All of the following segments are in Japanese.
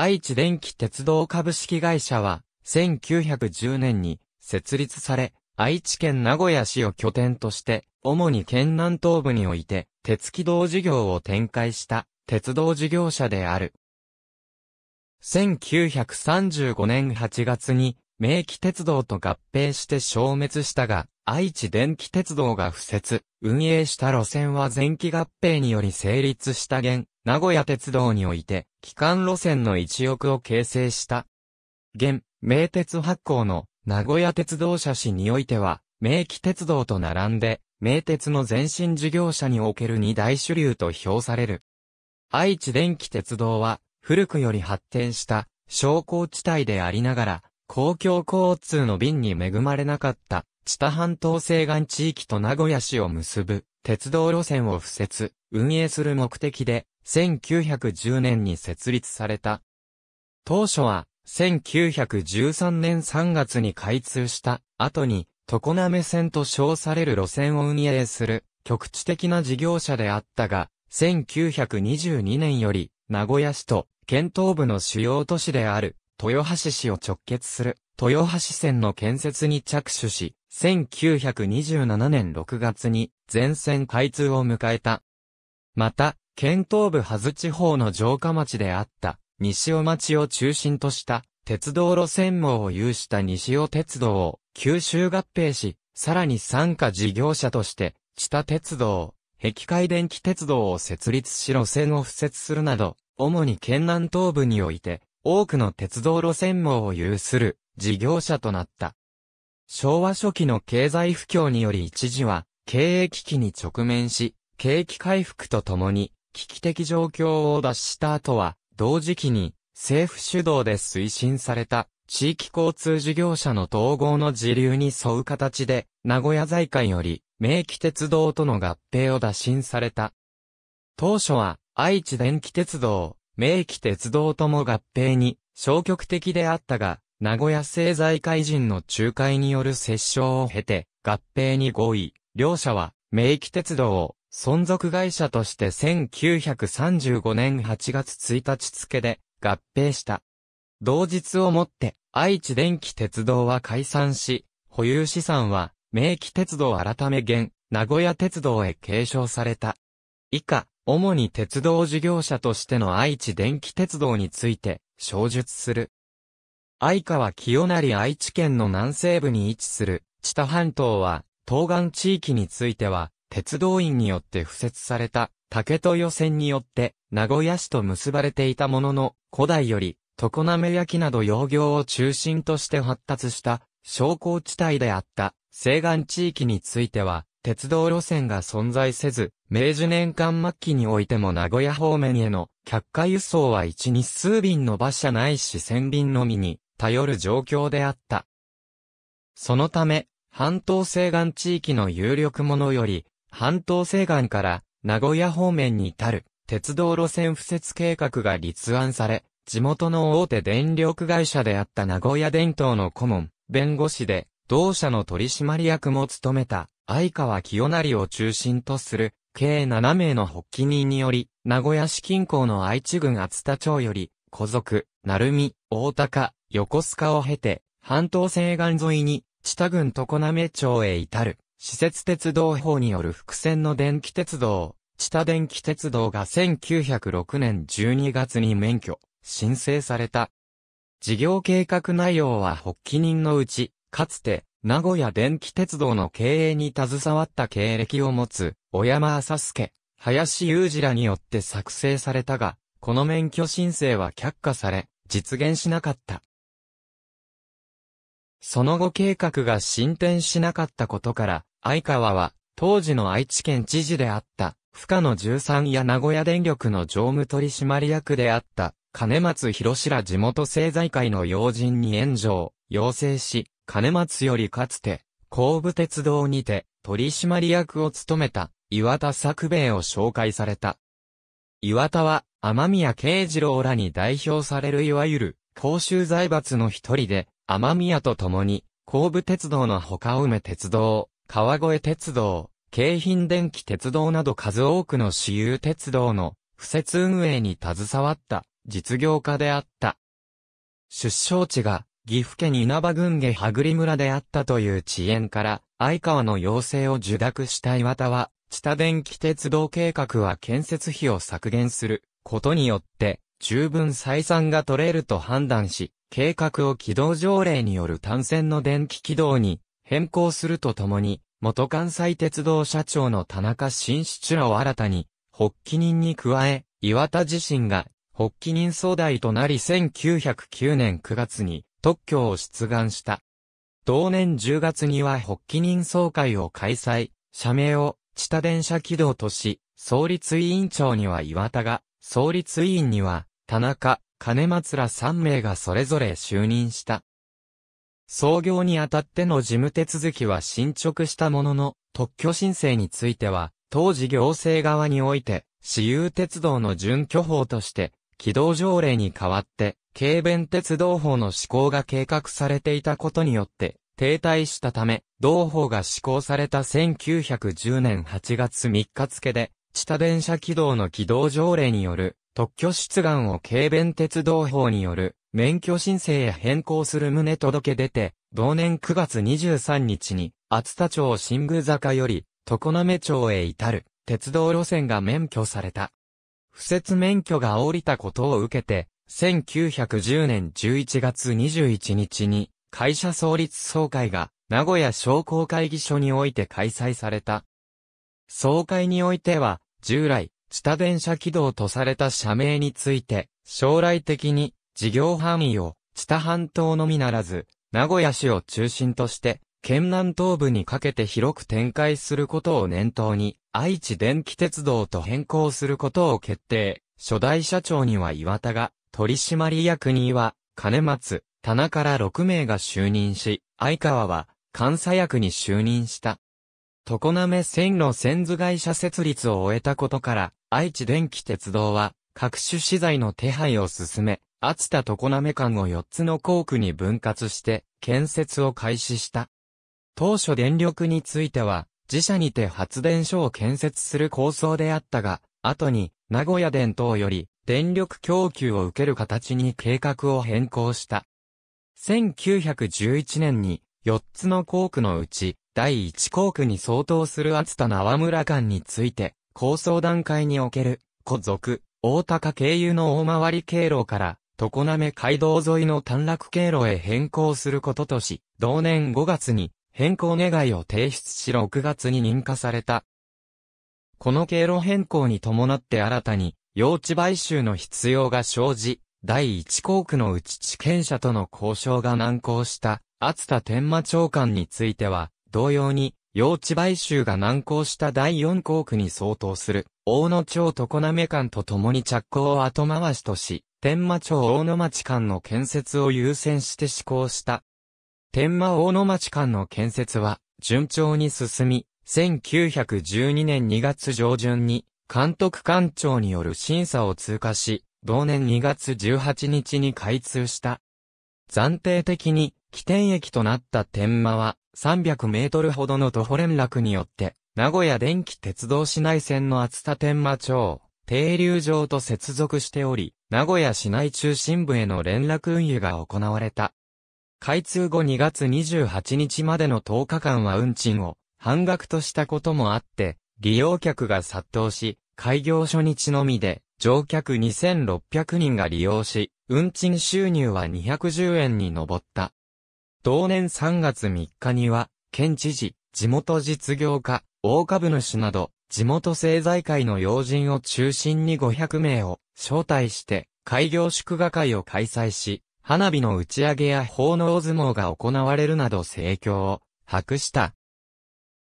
愛知電気鉄道株式会社は、1910年に設立され、愛知県名古屋市を拠点として、主に県南東部において、鉄軌道事業を展開した鉄道事業者である。1935年8月に、明記鉄道と合併して消滅したが、愛知電気鉄道が不設、運営した路線は前期合併により成立した現名古屋鉄道において、機関路線の一翼を形成した。現、名鉄発行の名古屋鉄道社史においては、名機鉄道と並んで、名鉄の前身事業者における二大主流と評される。愛知電気鉄道は、古くより発展した商工地帯でありながら、公共交通の便に恵まれなかった、知多半島西岸地域と名古屋市を結ぶ鉄道路線を敷設、運営する目的で、1910年に設立された。当初は、1913年3月に開通した後に、常滑線と称される路線を運営する局地的な事業者であったが、1922年より名古屋市と県東部の主要都市である豊橋市を直結する豊橋線の建設に着手し、1927年6月に全線開通を迎えた。また、県東部はず地方の城下町であった西尾町を中心とした鉄道路線網を有した西尾鉄道を九州合併し、さらに参加事業者として地下鉄道、壁海電気鉄道を設立し路線を付設するなど、主に県南東部において多くの鉄道路線網を有する事業者となった。昭和初期の経済不況により一時は経営危機に直面し、景気回復とともに危機的状況を脱した後は、同時期に政府主導で推進された地域交通事業者の統合の時流に沿う形で、名古屋財界より名機鉄道との合併を打診された。当初は愛知電気鉄道、名機鉄道とも合併に消極的であったが、名古屋政財会人の仲介による折衝を経て、合併に合意。両社は、名記鉄道を存続会社として1935年8月1日付で合併した。同日をもって、愛知電気鉄道は解散し、保有資産は、名記鉄道改め現、名古屋鉄道へ継承された。以下、主に鉄道事業者としての愛知電気鉄道について、詳述する。愛川清成愛知県の南西部に位置する、知多半島は、東岸地域については、鉄道院によって付設された、竹予線によって、名古屋市と結ばれていたものの、古代より、常滑焼など洋行を中心として発達した、商工地帯であった、西岸地域については、鉄道路線が存在せず、明治年間末期においても名古屋方面への客貨輸送は一日数便の馬車ないし千便のみに頼る状況であった。そのため、半島西岸地域の有力者より、半島西岸から名古屋方面に至る鉄道路線敷設計画が立案され、地元の大手電力会社であった名古屋電灯の顧問、弁護士で、同社の取締役も務めた、相川清成を中心とする、計7名の発起人により、名古屋市近郊の愛知郡厚田町より、小族、鳴海、大高、横須賀を経て、半島西岸沿いに、北多郡常滑町へ至る、施設鉄道法による伏線の電気鉄道、北電気鉄道が1906年12月に免許、申請された。事業計画内容は発起人のうち、かつて、名古屋電気鉄道の経営に携わった経歴を持つ、小山浅助、林雄二らによって作成されたが、この免許申請は却下され、実現しなかった。その後計画が進展しなかったことから、相川は、当時の愛知県知事であった、深野十三や名古屋電力の常務取締役であった、金松博志ら地元政財界の要人に援助を要請し、金松よりかつて、後部鉄道にて、取締役を務めた、岩田作兵衛を紹介された。岩田は、天宮慶次郎らに代表されるいわゆる、公衆財閥の一人で、天宮と共に、神武鉄道の他梅鉄道、川越鉄道、京浜電気鉄道など数多くの私有鉄道の、不設運営に携わった、実業家であった。出生地が、岐阜県稲葉郡下羽栗村であったという遅延から、相川の要請を受諾した岩田は、地田電気鉄道計画は建設費を削減することによって、十分採算が取れると判断し、計画を軌道条例による単線の電気軌道に変更するとともに、元関西鉄道社長の田中新市長を新たに、発起人に加え、岩田自身が、発起人総代となり1909年9月に特許を出願した。同年10月には発起人総会を開催、社名を地下電車軌道とし、創立委員長には岩田が、創立委員には田中、金松ら3名がそれぞれ就任した。創業にあたっての事務手続きは進捗したものの、特許申請については、当時行政側において、私有鉄道の準拠法として、軌道条例に代わって、軽便鉄道法の施行が計画されていたことによって、停滞したため、同法が施行された1910年8月3日付で、地下電車軌道の軌道条例による特許出願を軽便鉄道法による免許申請へ変更する旨届け出て、同年9月23日に、厚田町新宮坂より、常滑町へ至る、鉄道路線が免許された。不設免許が降りたことを受けて、1910年11月21日に、会社創立総会が、名古屋商工会議所において開催された。総会においては、従来、下電車軌道とされた社名について、将来的に事業範囲を知多半島のみならず、名古屋市を中心として、県南東部にかけて広く展開することを念頭に、愛知電気鉄道と変更することを決定。初代社長には岩田が、取締役には、金松、田中ら6名が就任し、相川は、監査役に就任した。常滑線路線図会社設立を終えたことから、愛知電気鉄道は、各種資材の手配を進め、厚田常滑間を4つの工区に分割して、建設を開始した。当初電力については、自社にて発電所を建設する構想であったが、後に、名古屋電灯より、電力供給を受ける形に計画を変更した。1911年に、4つの工区のうち、第1工区に相当する厚田縄村間について、構想段階における、古族、大高経由の大回り経路から、常滑街道沿いの短絡経路へ変更することとし、同年5月に変更願いを提出し6月に認可された。この経路変更に伴って新たに、用地買収の必要が生じ、第一航区のうち地権者との交渉が難航した、厚田天満長官については、同様に、用地買収が難航した第四航区に相当する、大野町常滑間と共に着工を後回しとし、天馬町大野町間の建設を優先して施行した。天馬大野町間の建設は、順調に進み、1912年2月上旬に、監督官庁による審査を通過し、同年2月18日に開通した。暫定的に起点駅となった天馬は、300メートルほどの徒歩連絡によって、名古屋電気鉄道市内線の厚田天満町、停留場と接続しており、名古屋市内中心部への連絡運輸が行われた。開通後2月28日までの10日間は運賃を半額としたこともあって、利用客が殺到し、開業初日のみで乗客2600人が利用し、運賃収入は210円に上った。同年3月3日には、県知事、地元実業家、大株主など、地元政財界の要人を中心に500名を招待して、開業祝賀会を開催し、花火の打ち上げや奉納相撲が行われるなど盛況を博した。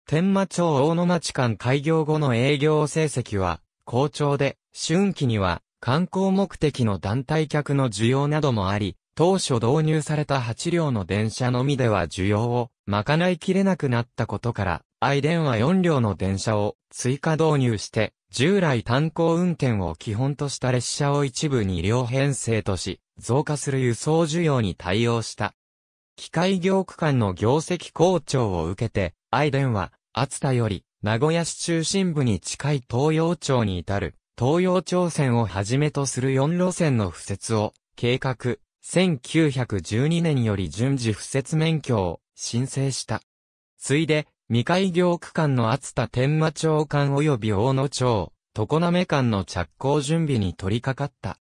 天馬町大野町間開業後の営業成績は、好調で、春季には観光目的の団体客の需要などもあり、当初導入された8両の電車のみでは需要を賄いきれなくなったことから、愛電は4両の電車を追加導入して、従来単行運転を基本とした列車を一部2両編成とし、増加する輸送需要に対応した。機械業区間の業績好調を受けて、愛電は、厚田より、名古屋市中心部に近い東洋町に至る、東洋町線をはじめとする4路線の付設を、計画、1912年より順次不設免許を申請した。ついで、未開業区間の厚田天馬町間及び大野町、常滑間の着工準備に取り掛かった。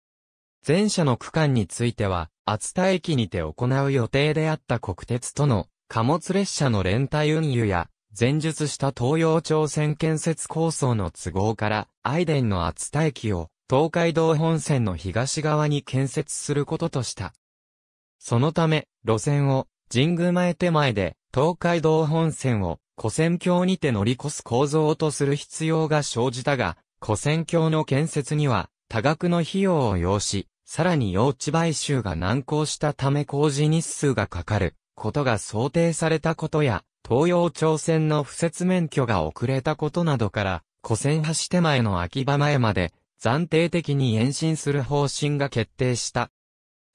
前者の区間については、厚田駅にて行う予定であった国鉄との貨物列車の連帯運輸や、前述した東洋町線建設構想の都合から、アイデンの厚田駅を東海道本線の東側に建設することとした。そのため、路線を神宮前手前で東海道本線を古線橋にて乗り越す構造とする必要が生じたが、古線橋の建設には多額の費用を要し、さらに用地買収が難航したため工事日数がかかることが想定されたことや、東洋朝鮮の不設免許が遅れたことなどから、古線橋手前の秋葉前まで暫定的に延伸する方針が決定した。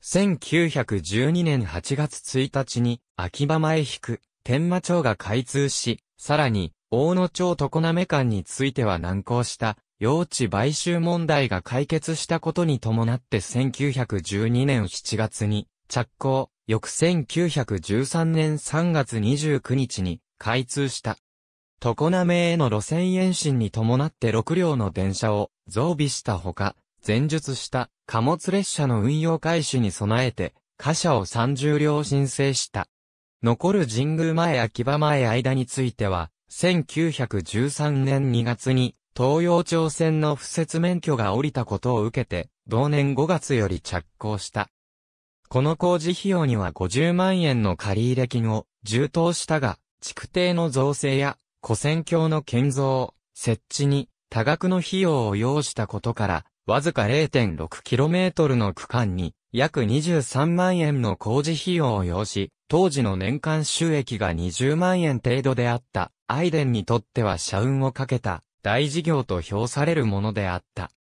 1912年8月1日に秋葉前引く天馬町が開通し、さらに大野町常滑間については難航した用地買収問題が解決したことに伴って1912年7月に着工、翌1913年3月29日に開通した。常滑への路線延伸に伴って6両の電車を増備したほか、前述した貨物列車の運用開始に備えて、貨車を30両申請した。残る神宮前秋葉前間については、1913年2月に東洋町線の不設免許が降りたことを受けて、同年5月より着工した。この工事費用には50万円の借入金を充当したが、築堤の造成や古戦橋の建造、設置に多額の費用を要したことから、わずか 0.6km の区間に約23万円の工事費用を要し、当時の年間収益が20万円程度であった、アイデンにとっては社運をかけた大事業と評されるものであった。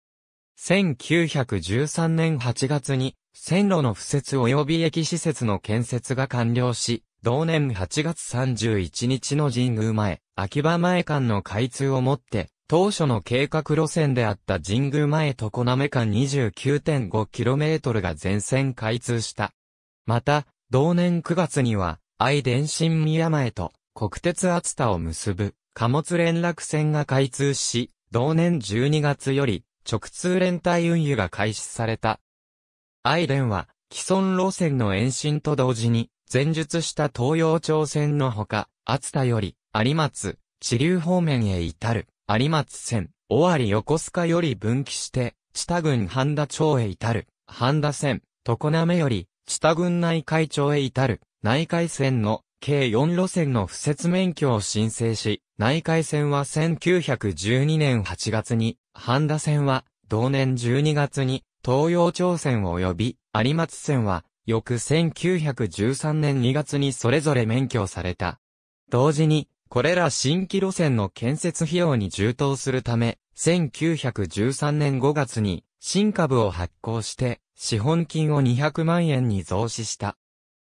1913年8月に線路の敷設及び駅施設の建設が完了し、同年8月31日の神宮前、秋葉前間の開通をもって、当初の計画路線であった神宮前と小滑間 29.5km が全線開通した。また、同年9月には、愛電信宮前と国鉄厚田を結ぶ貨物連絡線が開通し、同年12月より直通連帯運輸が開始された。アイデンは、既存路線の延伸と同時に、前述した東洋町線のほか、厚田より、有松、地流方面へ至る、有松線、尾張横須賀より分岐して、地田郡半田町へ至る、半田線、常滑より、地田郡内海町へ至る、内海線の、計4路線の不設免許を申請し、内海線は1912年8月に、半田線は、同年12月に、東洋朝鮮及び有松線は、翌1913年2月にそれぞれ免許された。同時に、これら新規路線の建設費用に充当するため、1913年5月に新株を発行して、資本金を200万円に増資した。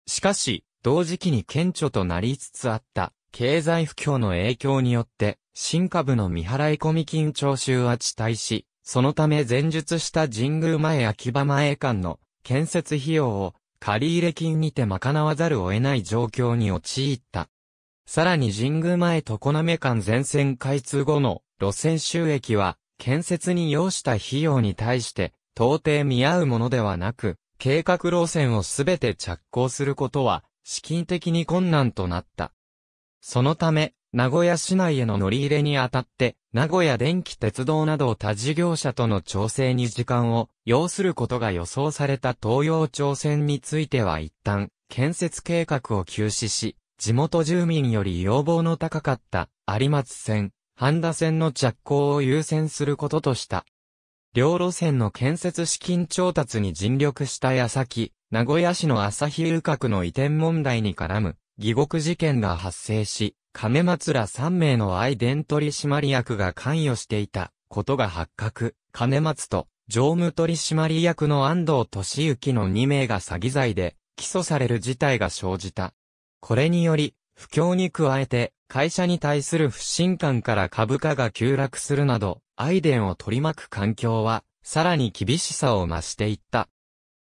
しかし、同時期に顕著となりつつあった経済不況の影響によって、新株の未払い込み金徴収は遅滞し、そのため前述した神宮前秋葉前館の建設費用を借入金にて賄わざるを得ない状況に陥った。さらに神宮前常滑間全線開通後の路線収益は建設に要した費用に対して到底見合うものではなく、計画路線をすべて着工することは資金的に困難となった。そのため、名古屋市内への乗り入れにあたって、名古屋電気鉄道など他事業者との調整に時間を要することが予想された東洋町線については一旦、建設計画を休止し、地元住民より要望の高かった有松線、半田線の着工を優先することとした。両路線の建設資金調達に尽力した矢先、名古屋市の朝日遊郭の移転問題に絡む疑獄事件が発生し、亀松ら3名のアイデン取締役が関与していたことが発覚。金松と常務取締役の安藤俊之の2名が詐欺罪で起訴される事態が生じた。これにより、不況に加えて、会社に対する不信感から株価が急落するなど、アイデンを取り巻く環境は、さらに厳しさを増していった。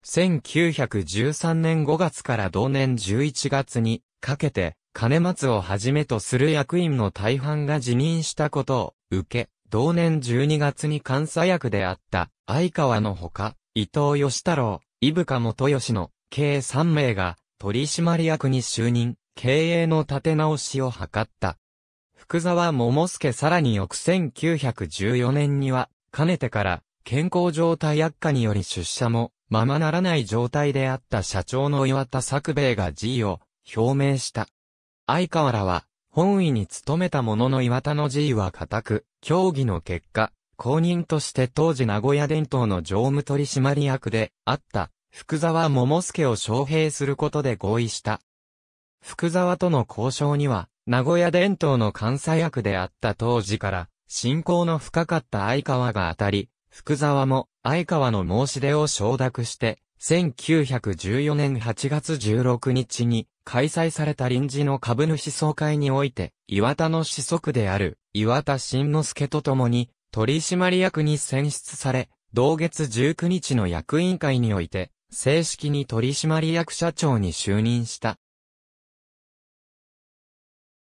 1913年5月から同年11月に、かけて、金松をはじめとする役員の大半が辞任したことを受け、同年12月に監査役であった相川のほか、伊藤義太郎、伊深元義の計3名が取締役に就任、経営の立て直しを図った。福沢桃介さらに翌1914年には、かねてから健康状態悪化により出社もままならない状態であった社長の岩田作兵衛が意を表明した。相川らは、本位に努めたものの岩田の辞意は固く、協議の結果、公認として当時名古屋伝統の常務取締役であった福沢桃介を招聘することで合意した。福沢との交渉には、名古屋伝統の関西役であった当時から、信仰の深かった相川が当たり、福沢も相川の申し出を承諾して、1914年8月16日に開催された臨時の株主総会において、岩田の子息である岩田慎之介と共に取締役に選出され、同月19日の役員会において、正式に取締役社長に就任した。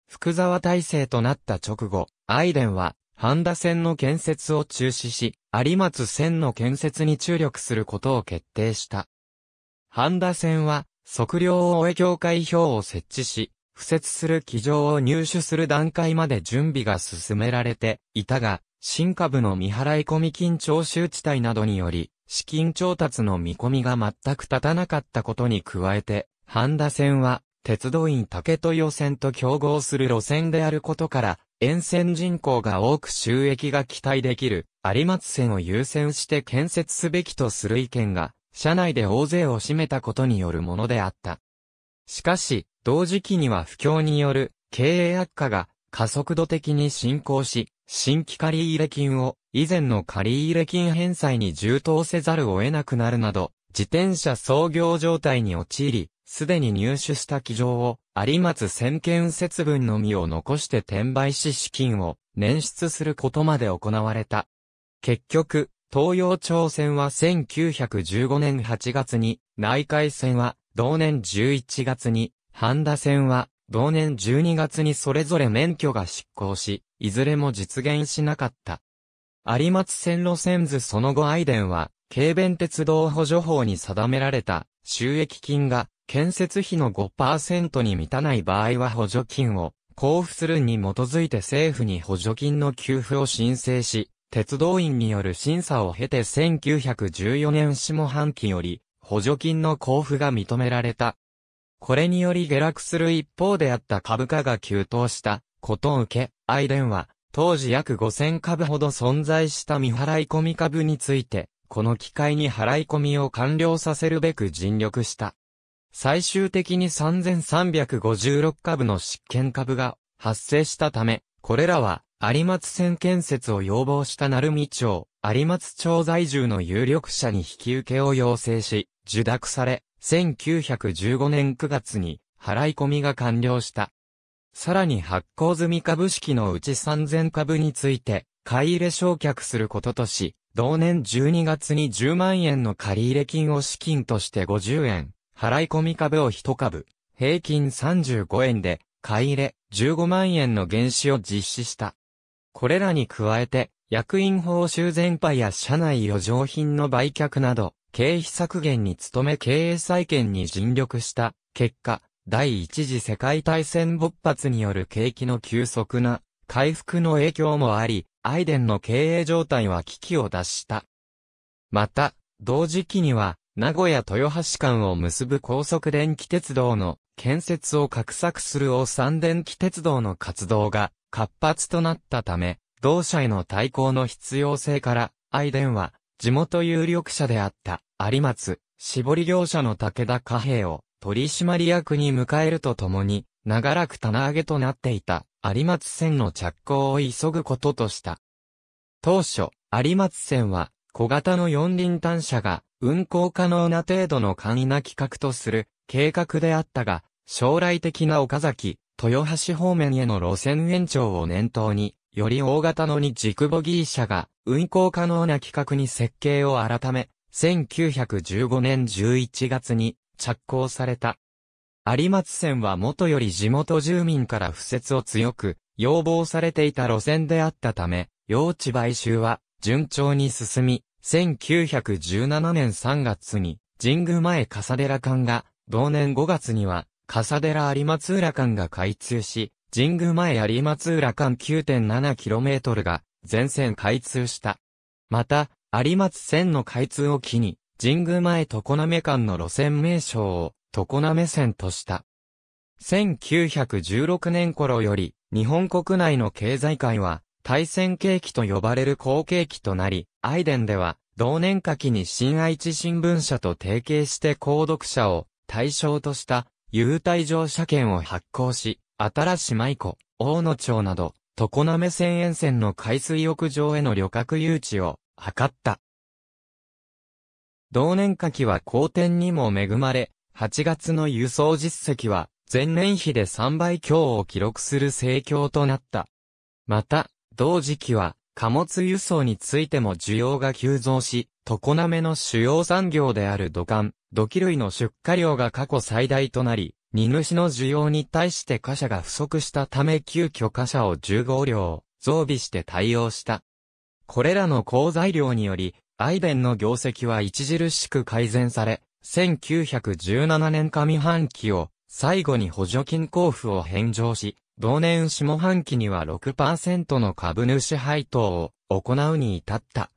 福沢体制となった直後、アイデンは、半田線の建設を中止し、有松線の建設に注力することを決定した。半田線は、測量を終え協会表を設置し、付設する機上を入手する段階まで準備が進められていたが、新株の未払い込み金徴収地帯などにより、資金調達の見込みが全く立たなかったことに加えて、半田線は、鉄道院竹豊線と競合する路線であることから、沿線人口が多く収益が期待できる、有松線を優先して建設すべきとする意見が社内で大勢を占めたことによるものであった。しかし、同時期には不況による経営悪化が加速度的に進行し、新規借入金を以前の借入金返済に充当せざるを得なくなるなど、自転車操業状態に陥り、すでに入手した機上を、有松先見節分のみを残して転売し資金を捻出することまで行われた。結局、東洋町線は1915年8月に、内海線は同年11月に、半田線は同年12月にそれぞれ免許が執行し、いずれも実現しなかった。有松線路線図その後アイデンは、軽便鉄道補助法に定められた収益金が建設費の5%に満たない場合は補助金を交付するに基づいて政府に補助金の給付を申請し、鉄道院による審査を経て1914年下半期より補助金の交付が認められた。これにより下落する一方であった株価が急騰したことを受け、アイデンは当時約5000株ほど存在した未払い込み株について、この機会に払い込みを完了させるべく尽力した。最終的に3356株の執権株が発生したため、これらは有松線建設を要望した鳴海町、有松町在住の有力者に引き受けを要請し、受諾され、1915年9月に払い込みが完了した。さらに発行済み株式のうち3000株について、買い入れ焼却することとし、同年12月に10万円の借入金を資金として50円、払い込み株を1株、平均35円で、買い入れ15万円の減資を実施した。これらに加えて、役員報酬全廃や社内余剰品の売却など、経費削減に努め経営再建に尽力した結果、第一次世界大戦勃発による景気の急速な回復の影響もあり、アイデンの経営状態は危機を脱した。また、同時期には、名古屋豊橋間を結ぶ高速電気鉄道の建設を画策する大三電気鉄道の活動が活発となったため、同社への対抗の必要性から、アイデンは、地元有力者であった、有松、絞り業者の武田貨幣を、取締役に迎えるとともに、長らく棚上げとなっていた、有松線の着工を急ぐこととした。当初、有松線は、小型の四輪単車が、運行可能な程度の簡易な規格とする、計画であったが、将来的な岡崎、豊橋方面への路線延長を念頭に、より大型のに軸ボギー車が運行可能な規格に設計を改め、1915年11月に着工された。有松線は元より地元住民から不説を強く要望されていた路線であったため、用地買収は順調に進み、1917年3月に神宮前笠寺館が同年5月には笠寺有松浦間が開通し、神宮前有松浦間 9.7km が全線開通した。また、有松線の開通を機に、神宮前常滑間の路線名称を常滑線とした。1916年頃より、日本国内の経済界は、対戦景気と呼ばれる好景気となり、アイデンでは、同年夏季に新愛知新聞社と提携して購読者を対象とした優待乗車券を発行し、新し舞子、大野町など、常滑線沿線の海水浴場への旅客誘致を図った。同年夏季は好天にも恵まれ、8月の輸送実績は、前年比で3倍強を記録する盛況となった。また、同時期は、貨物輸送についても需要が急増し、常滑の主要産業である土管、土器類の出荷量が過去最大となり、荷主の需要に対して貨車が不足したため急遽貨車を15両増備して対応した。これらの好材料により、アイベンの業績は著しく改善され、1917年上半期を最後に補助金交付を返上し、同年下半期には6%の株主配当を行うに至った。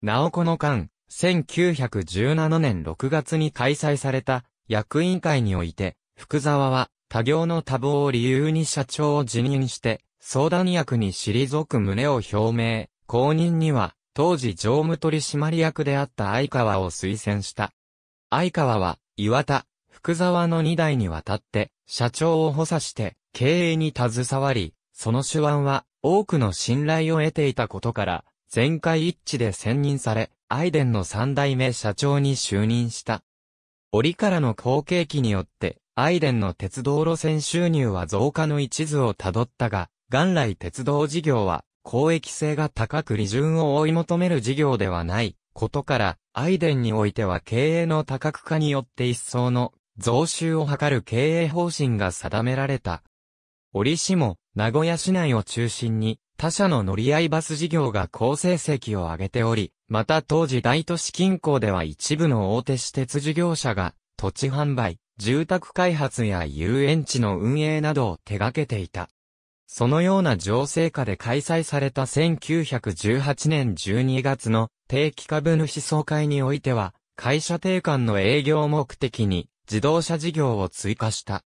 なおこの間、1917年6月に開催された役員会において、福沢は多業の多忙を理由に社長を辞任して、相談役に退く旨を表明、公認には、当時常務取締役であった相川を推薦した。相川は、岩田、福沢の2代にわたって、社長を補佐して経営に携わり、その手腕は多くの信頼を得ていたことから、全会一致で選任され、アイデンの三代目社長に就任した。折からの後継期によって、アイデンの鉄道路線収入は増加の一途をたどったが、元来鉄道事業は公益性が高く利潤を追い求める事業ではないことから、アイデンにおいては経営の多角化によって一層の増収を図る経営方針が定められた。折しも、名古屋市内を中心に、他社の乗り合いバス事業が好成績を上げており、また当時大都市近郊では一部の大手私鉄事業者が、土地販売、住宅開発や遊園地の運営などを手掛けていた。そのような情勢下で開催された1918年12月の定期株主総会においては、会社定款の営業目的に自動車事業を追加した。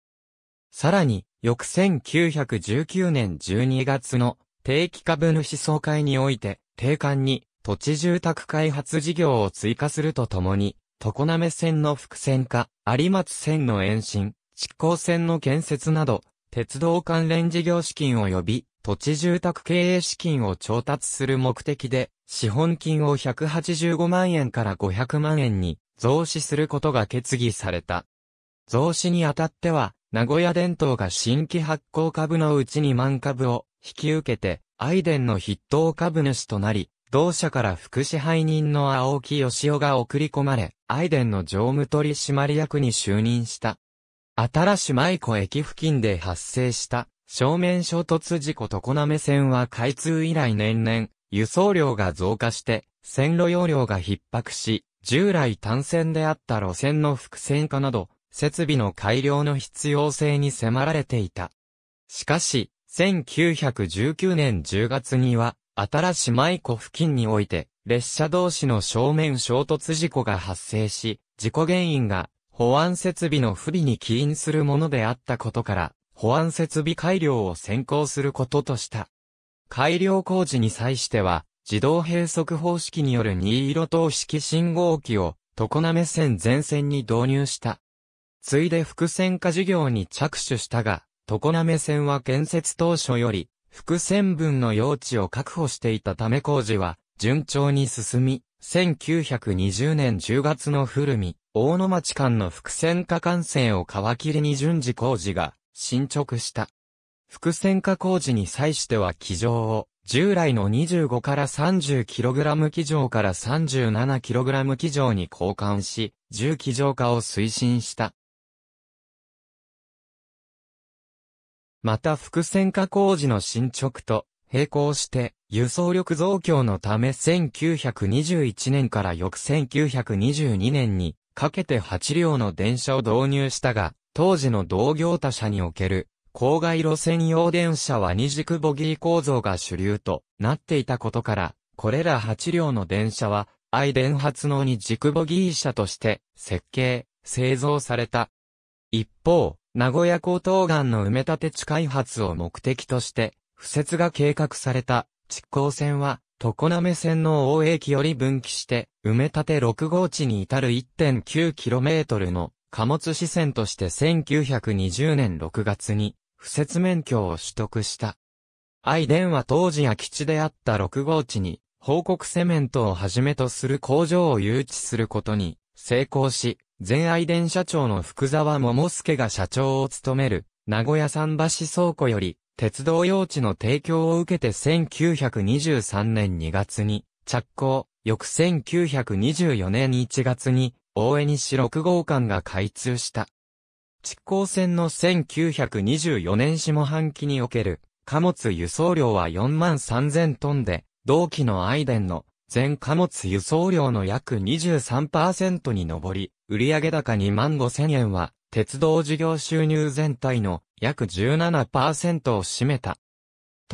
さらに、翌1919年12月の定期株主総会において、定款に土地住宅開発事業を追加するとともに、常滑線の伏線化、有松線の延伸、築港線の建設など、鉄道関連事業資金及び土地住宅経営資金を調達する目的で、資本金を185万円から500万円に増資することが決議された。増資にあたっては、名古屋電灯が新規発行株のうちに万株を引き受けて、アイデンの筆頭株主となり、同社から副支配人の青木義雄が送り込まれ、アイデンの常務取締役に就任した。新し舞子駅付近で発生した正面衝突事故常滑線は開通以来年々、輸送量が増加して、線路容量が逼迫し、従来単線であった路線の複線化など、設備の改良の必要性に迫られていた。しかし、1919年10月には、新し舞湖付近において、列車同士の正面衝突事故が発生し、事故原因が、保安設備の不備に起因するものであったことから、保安設備改良を先行することとした。改良工事に際しては、自動閉塞方式による2色等式信号機を、常滑線全線に導入した。ついで伏線化事業に着手したが、常滑線は建設当初より、伏線分の用地を確保していたため工事は、順調に進み、1920年10月の古見、大野町間の伏線化幹線を皮切りに順次工事が進捗した。伏線化工事に際しては機上を従来の25から 30kg 機上から 37kg 機上に交換し、重機上化を推進した。また複線化工事の進捗と並行して、輸送力増強のため1921年から翌1922年にかけて8両の電車を導入したが、当時の同業他社における郊外路線用電車は二軸ボギー構造が主流となっていたことから、これら8両の電車は、愛電発の二軸ボギー車として設計、製造された。一方、名古屋高等岸の埋め立て地開発を目的として、敷設が計画された、築港線は、常滑線の大駅より分岐して、埋め立て6号地に至る 1.9km の貨物支線として1920年6月に不設免許を取得した。愛電は当時空き地であった6号地に、報告セメントをはじめとする工場を誘致することに成功し、全愛電社長の福沢桃介が社長を務める、名古屋桟橋倉庫より、鉄道用地の提供を受けて1923年2月に着工、翌1924年1月に大江西6号館が開通した。築行線の1924年下半期における貨物輸送量は4万3000トンで、同期のアイデンの全貨物輸送量の約23%に上り、売上高2万5000円は、鉄道事業収入全体の約17%を占めた。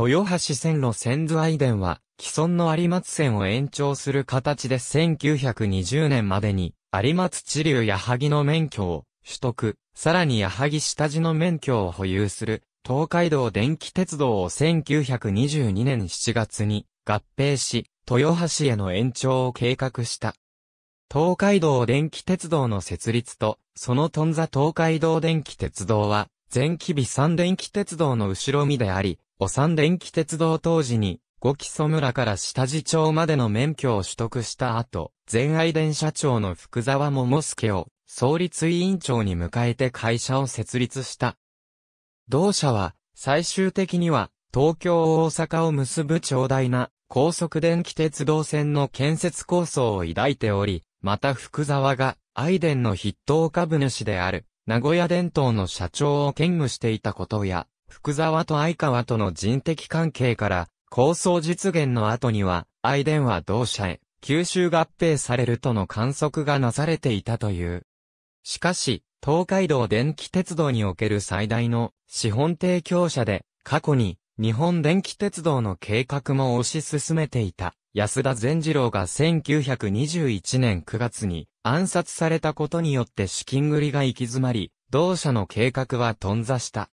豊橋線路線図アイデンは、既存の有松線を延長する形で1920年までに、有松地流や萩の免許を取得。さらに矢作下地の免許を保有する、東海道電気鉄道を1922年7月に合併し、豊橋への延長を計画した。東海道電気鉄道の設立と、その頓座東海道電気鉄道は、前期日三電気鉄道の後ろ身であり、お三電気鉄道当時に、五木祖村から下地町までの免許を取得した後、前愛電車長の福沢桃介を創立委員長に迎えて会社を設立した。同社は、最終的には、東京大阪を結ぶ長大な高速電気鉄道線の建設構想を抱いており、また福沢が、アイデンの筆頭株主である、名古屋電灯の社長を兼務していたことや、福沢と相川との人的関係から、構想実現の後には、アイデンは同社へ、吸収合併されるとの観測がなされていたという。しかし、東海道電気鉄道における最大の資本提供者で、過去に日本電気鉄道の計画も推し進めていた安田善次郎が1921年9月に暗殺されたことによって資金繰りが行き詰まり、同社の計画は頓挫した。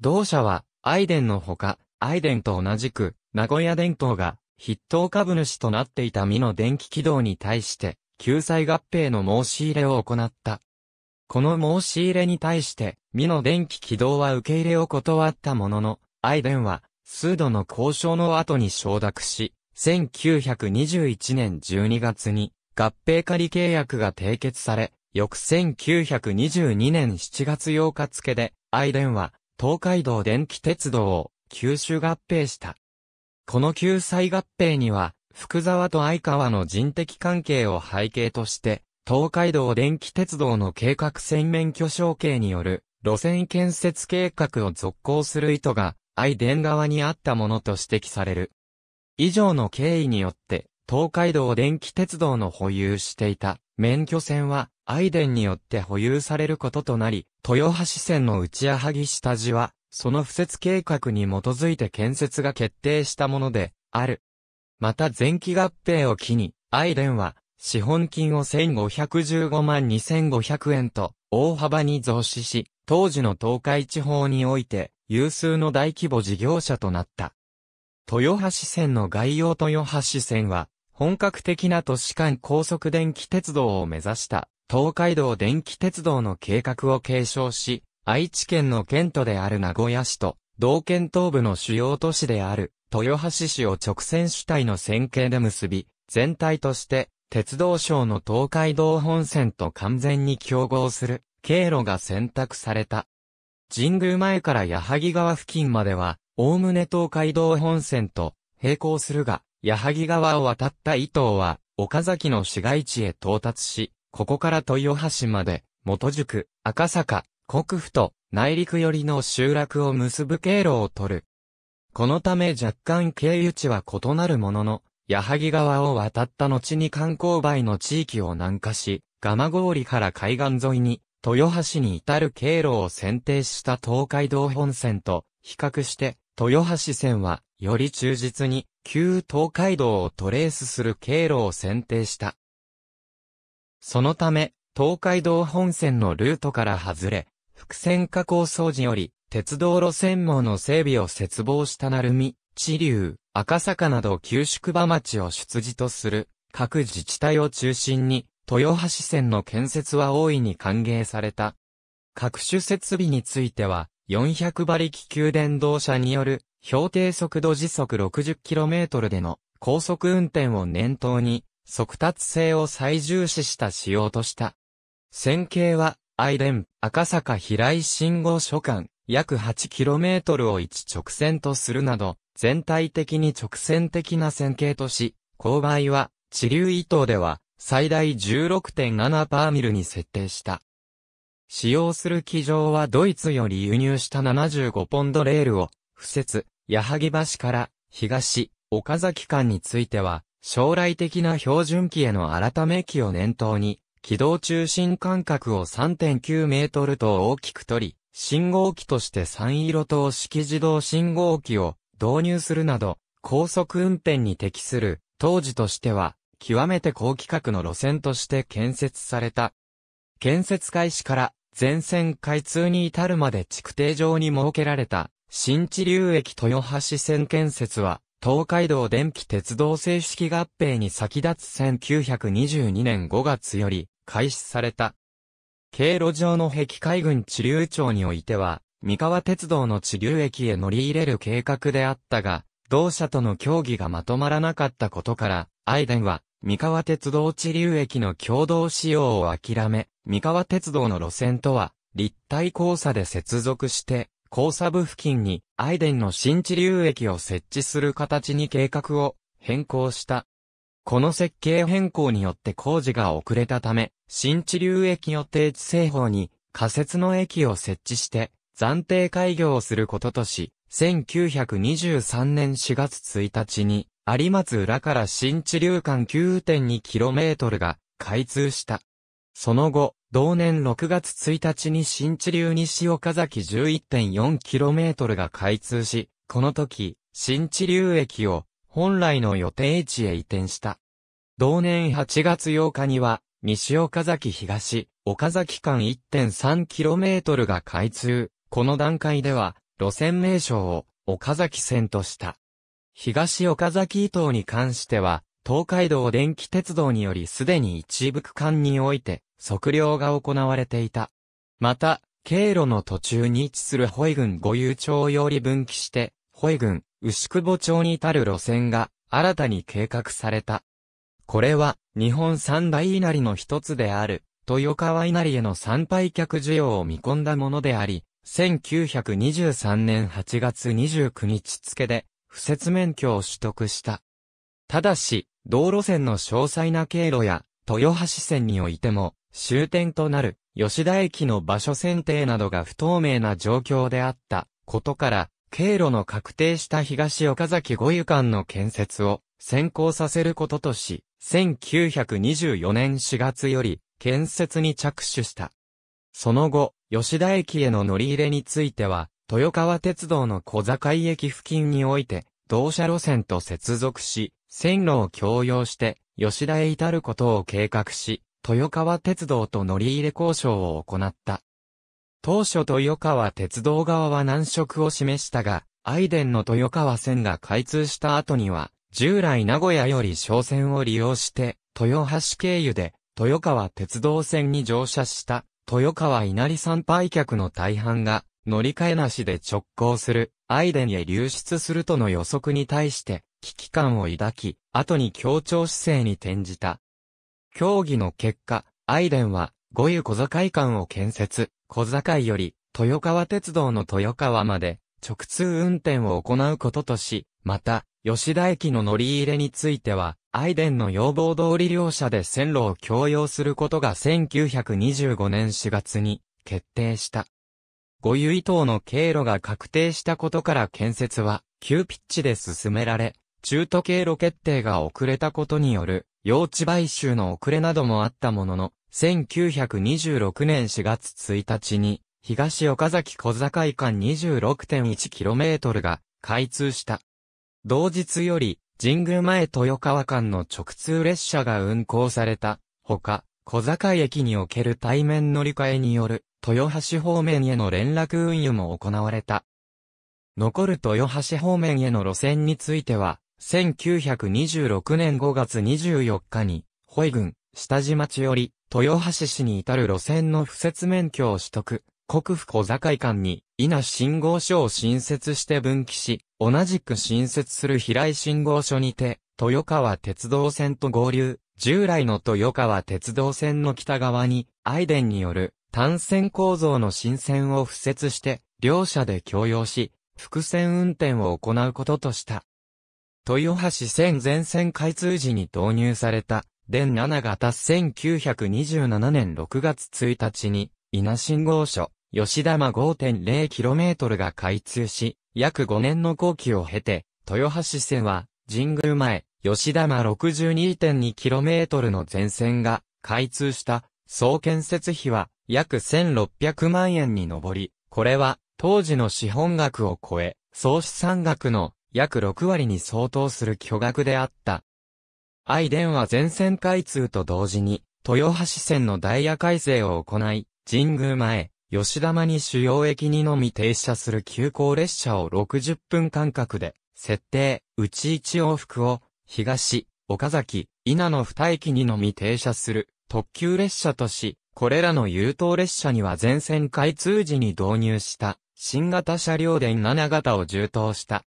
同社は、アイデンのほか、アイデンと同じく、名古屋電灯が筆頭株主となっていた美の電気軌道に対して、救済合併の申し入れを行った。この申し入れに対して、美の電気起動は受け入れを断ったものの、アイデンは、数度の交渉の後に承諾し、1921年12月に合併仮契約が締結され、翌1922年7月8日付で、アイデンは東海道電気鉄道を九州合併した。この救済合併には、福沢と相川の人的関係を背景として、東海道電気鉄道の計画線免許証形による路線建設計画を続行する意図が愛電側にあったものと指摘される。以上の経緯によって、東海道電気鉄道の保有していた免許線は愛電によって保有されることとなり、豊橋線の内矢萩下地は、その付設計画に基づいて建設が決定したものである。また前期合併を機に、アイデンは資本金を1515万2500円と大幅に増資し、当時の東海地方において有数の大規模事業者となった。豊橋線の概要豊橋線は、本格的な都市間高速電気鉄道を目指した東海道電気鉄道の計画を継承し、愛知県の県都である名古屋市と、同県東部の主要都市である豊橋市を直線主体の線形で結び、全体として鉄道省の東海道本線と完全に競合する経路が選択された。神宮前から矢作川付近までは、おおむね東海道本線と並行するが、矢作川を渡った伊東は、岡崎の市街地へ到達し、ここから豊橋まで、元宿、赤坂、国府と内陸寄りの集落を結ぶ経路を取る。このため若干経由地は異なるものの、矢作川を渡った後に観光梅の地域を南下し、蒲郡ら海岸沿いに、豊橋に至る経路を選定した東海道本線と比較して、豊橋線は、より忠実に、旧東海道をトレースする経路を選定した。そのため、東海道本線のルートから外れ、伏線加工掃除より、鉄道路線網の整備を切望した鳴海、地流、赤坂など旧宿場町を出自とする各自治体を中心に、豊橋線の建設は大いに歓迎された。各種設備については、400馬力給電動車による標定速度時速 60km での高速運転を念頭に、速達性を最重視した仕様とした。線形は、愛電、赤坂平井信号所間、約 8km を一直線とするなど、全体的に直線的な線形とし、勾配は、地流伊東では、最大16.7パーミルに設定した。使用する機場はドイツより輸入した75ポンドレールを、不設、矢作橋から東、岡崎間については、将来的な標準機への改め機を念頭に、軌道中心間隔を3.9メートルと大きく取り、信号機として3色等式自動信号機を導入するなど、高速運転に適する、当時としては、極めて高規格の路線として建設された。建設開始から全線開通に至るまで築堤上に設けられた新地流駅豊橋線建設は東海道電気鉄道正式合併に先立つ1922年5月より開始された。経路上の壁海軍地流町においては三河鉄道の地流駅へ乗り入れる計画であったが、同社との協議がまとまらなかったことから、アイデンは、三河鉄道地流駅の共同使用を諦め、三河鉄道の路線とは、立体交差で接続して、交差部付近に、アイデンの新地流駅を設置する形に計画を変更した。この設計変更によって工事が遅れたため、新地流駅予定地製法に仮設の駅を設置して、暫定開業をすることとし、1923年4月1日に、有松浦から新地流間 9.2km が開通した。その後、同年6月1日に新地流西岡崎 11.4km が開通し、この時、新地流駅を本来の予定地へ移転した。同年8月8日には、西岡崎東、岡崎間 1.3km が開通。この段階では、路線名称を岡崎線とした。東岡崎伊東に関しては、東海道電気鉄道によりすでに一部区間において測量が行われていた。また、経路の途中に位置するホイ郡御有町より分岐して、ホイ郡牛久保町に至る路線が新たに計画された。これは日本三大稲荷の一つである、豊川稲荷への参拝客需要を見込んだものであり、1923年8月29日付で、不設免許を取得した。ただし、道路線の詳細な経路や、豊橋線においても、終点となる、吉田駅の場所選定などが不透明な状況であったことから、経路の確定した東岡崎五湯間の建設を先行させることとし、1924年4月より建設に着手した。その後、吉田駅への乗り入れについては、豊川鉄道の小坂井駅付近において、同社路線と接続し、線路を共用して、吉田へ至ることを計画し、豊川鉄道と乗り入れ交渉を行った。当初豊川鉄道側は難色を示したが、愛電の豊川線が開通した後には、従来名古屋より商船を利用して、豊橋経由で、豊川鉄道線に乗車した豊川稲荷参拝客の大半が、乗り換えなしで直行する、アイデンへ流出するとの予測に対して、危機感を抱き、後に協調姿勢に転じた。協議の結果、アイデンは、五湯小坂井間を建設、小坂井より、豊川鉄道の豊川まで、直通運転を行うこととし、また、吉田駅の乗り入れについては、アイデンの要望通り両社で線路を共用することが1925年4月に決定した。五湯伊島の経路が確定したことから建設は急ピッチで進められ、中途経路決定が遅れたことによる用地買収の遅れなどもあったものの、1926年4月1日に東岡崎小坂井間 26.1km が開通した。同日より神宮前豊川間の直通列車が運行された、ほか、小坂駅における対面乗り換えによる、豊橋方面への連絡運輸も行われた。残る豊橋方面への路線については、1926年5月24日に、ホイ郡、下地町より、豊橋市に至る路線の不設免許を取得、国府小坂井館に、稲信号書を新設して分岐し、同じく新設する平井信号書にて、豊川鉄道線と合流、従来の豊川鉄道線の北側に、愛電による単線構造の新線を付設して、両社で共用し、複線運転を行うこととした。豊橋線全線開通時に導入された、電7型1927年6月1日に、稲信号書、吉玉 5.0km が開通し、約5年の工期を経て、豊橋線は、神宮前、吉玉 62.2km の全線が開通した、総建設費は約1600万円に上り、これは当時の資本額を超え、総資産額の約6割に相当する巨額であった。愛電は全線開通と同時に、豊橋線のダイヤ改正を行い、神宮前、吉田間に主要駅にのみ停車する急行列車を60分間隔で、設定、うち1往復を、東、岡崎、稲の二駅にのみ停車する、特急列車とし、これらの優等列車には全線開通時に導入した、新型車両電7型を充当した。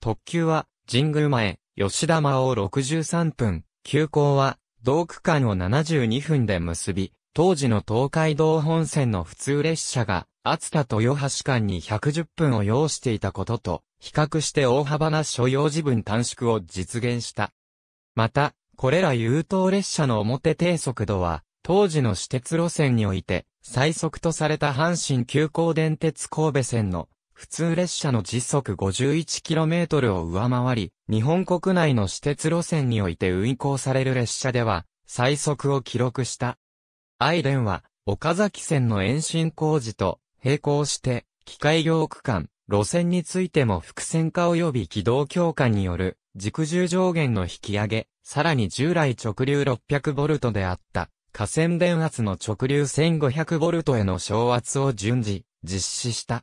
特急は、神宮前、吉田間を63分、急行は、同区間を72分で結び、当時の東海道本線の普通列車が、厚田豊橋間に110分を要していたことと、比較して大幅な所要時分短縮を実現した。また、これら優等列車の表低速度は、当時の私鉄路線において、最速とされた阪神急行電鉄神戸線の普通列車の時速 51km を上回り、日本国内の私鉄路線において運行される列車では、最速を記録した。アイデンは、岡崎線の延伸工事と並行して、機械業区間、路線についても複線化及び軌道強化による、軸重上限の引き上げ、さらに従来直流 600V であった、河川電圧の直流 1500V への昇圧を順次、実施した。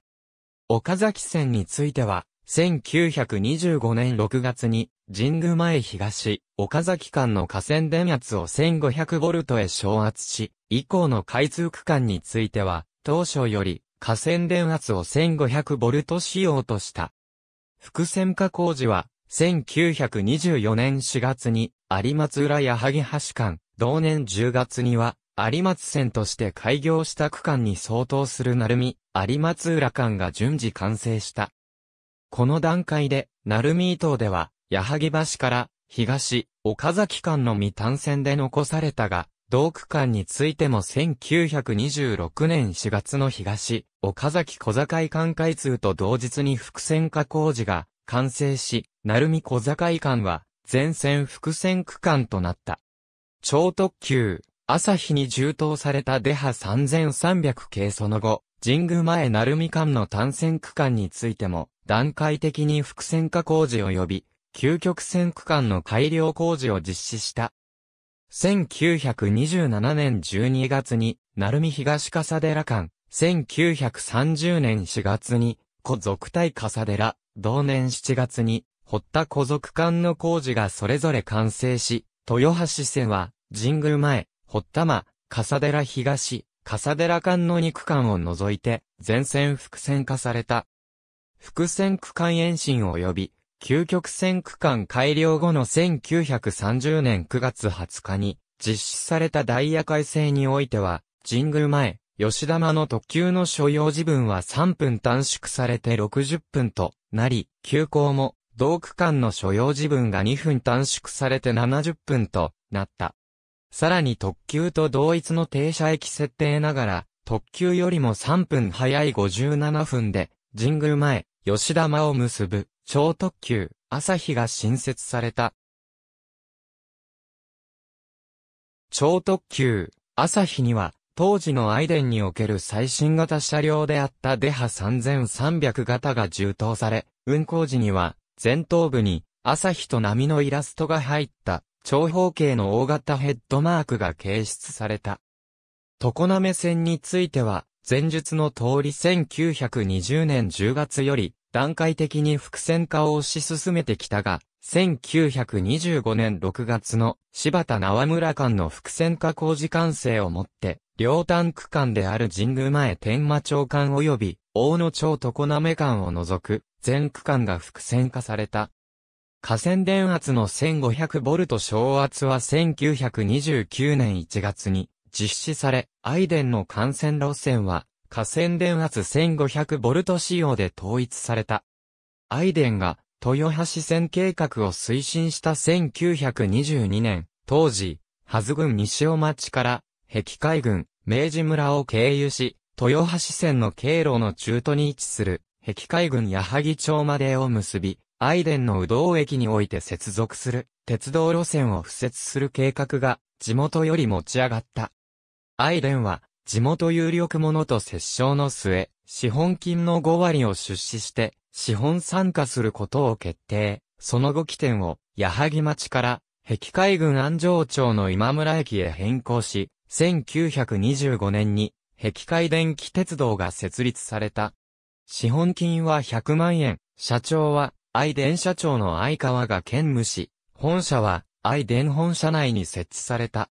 岡崎線については、1925年6月に、神宮前東、岡崎間の河川電圧を 1500V へ昇圧し、以降の開通区間については、当初より、河川電圧を1 5 0 0ト使用とした。伏線化工事は、1924年4月に、有松浦矢作橋間、同年10月には、有松線として開業した区間に相当する鳴海、有松浦間が順次完成した。この段階で、鳴海伊東では、矢作橋から、東、岡崎間の未単線で残されたが、同区間についても1926年4月の東、岡崎小坂井間開通と同日に複線化工事が完成し、鳴海小坂井間は全線複線区間となった。超特急、朝日に充当された出ハ3300系その後、神宮前鳴海間の単線区間についても、段階的に複線化工事及び、究極線区間の改良工事を実施した。1927年12月に、鳴海東笠寺館。1930年4月に、古族対笠寺、同年7月に、堀田古族館の工事がそれぞれ完成し、豊橋線は、神宮前、堀田間、笠寺東、笠寺間の2区間を除いて、全線複線化された。複線区間延伸及び、究極線区間改良後の1930年9月20日に実施されたダイヤ改正においては、神宮前、吉田間の特急の所要時分は3分短縮されて60分となり、急行も同区間の所要時分が2分短縮されて70分となった。さらに特急と同一の停車駅設定ながら、特急よりも3分早い57分で、神宮前、吉田間を結ぶ超特急、朝日が新設された。超特急、朝日には、当時のアイデンにおける最新型車両であったデハ3300型が充当され、運行時には、前頭部に、朝日と波のイラストが入った、長方形の大型ヘッドマークが掲出された。常滑線については、前述の通り1920年10月より、段階的に伏線化を推し進めてきたが、1925年6月の柴田縄村間の伏線化工事完成をもって、両端区間である神宮前天馬町間及び大野町常滑間を除く全区間が伏線化された。河川電圧の1 5 0 0ト小圧は1929年1月に実施され、アイデンの幹線路線は下線電圧 1500V 仕様で統一された。アイデンが豊橋線計画を推進した1922年、当時、ハズ郡西尾町から、碧海郡、明治村を経由し、豊橋線の経路の中途に位置する、碧海郡矢作町までを結び、アイデンの宇道駅において接続する、鉄道路線を敷設する計画が、地元より持ち上がった。アイデンは、地元有力者と折衝の末、資本金の5割を出資して、資本参加することを決定。その後起点を、矢作町から、壁海軍安城町の今村駅へ変更し、1925年に、壁海電気鉄道が設立された。資本金は100万円、社長は、愛電社長の相川が兼務し、本社は、愛電本社内に設置された。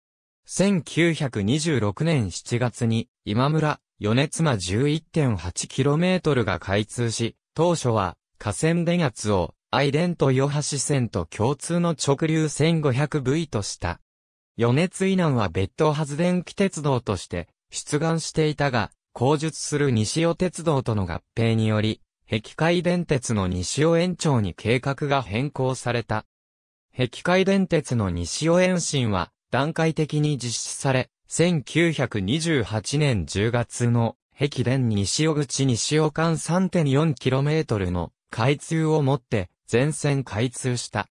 1926年7月に今村、余熱間 11.8km が開通し、当初は河川電圧をアイデント与橋線と共通の直流 1500V とした。余熱以南は別途発電機鉄道として出願していたが、工述する西尾鉄道との合併により、壁海電鉄の西尾延長に計画が変更された。壁海電鉄の西尾延伸は、段階的に実施され、1928年10月の壁電西尾口西尾間 3.4km の開通をもって全線開通した。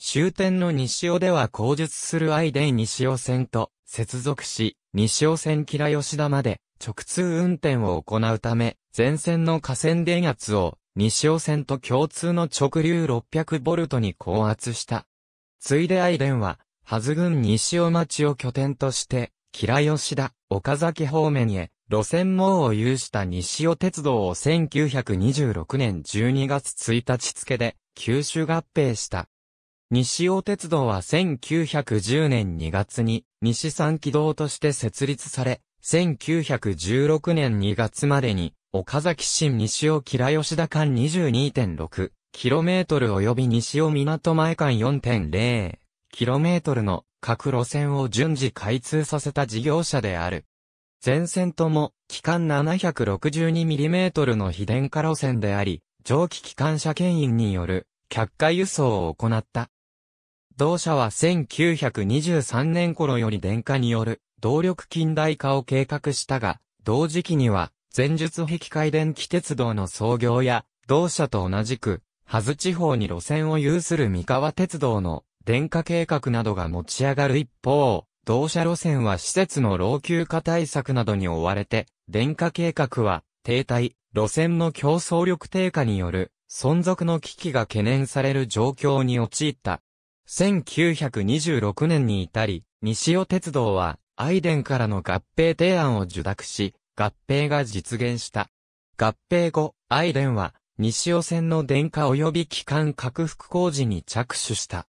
終点の西尾では工述する愛電西尾線と接続し、西尾線キラ吉田まで直通運転を行うため、全線の河川電圧を西尾線と共通の直流 600V に高圧した。ついで愛電ははず郡西尾町を拠点として、平吉田、岡崎方面へ、路線網を有した西尾鉄道を1926年12月1日付で、九州合併した。西尾鉄道は1910年2月に、西三軌道として設立され、1916年2月までに、岡崎新西尾平吉田間 22.6km 及び西尾港前間4.0キロメートルの各路線を順次開通させた事業者である。全線とも、期間 762mm の非電化路線であり、蒸気機関車牽引による、客下輸送を行った。同社は1923年頃より電化による、動力近代化を計画したが、同時期には、前述壁海電気鉄道の創業や、同社と同じく、ハズ地方に路線を有する三河鉄道の電化計画などが持ち上がる一方、同社路線は施設の老朽化対策などに追われて、電化計画は停滞、路線の競争力低下による存続の危機が懸念される状況に陥った。1926年に至り、西尾鉄道は、アイデンからの合併提案を受諾し、合併が実現した。合併後、アイデンは、西尾線の電化及び機関拡幅工事に着手した。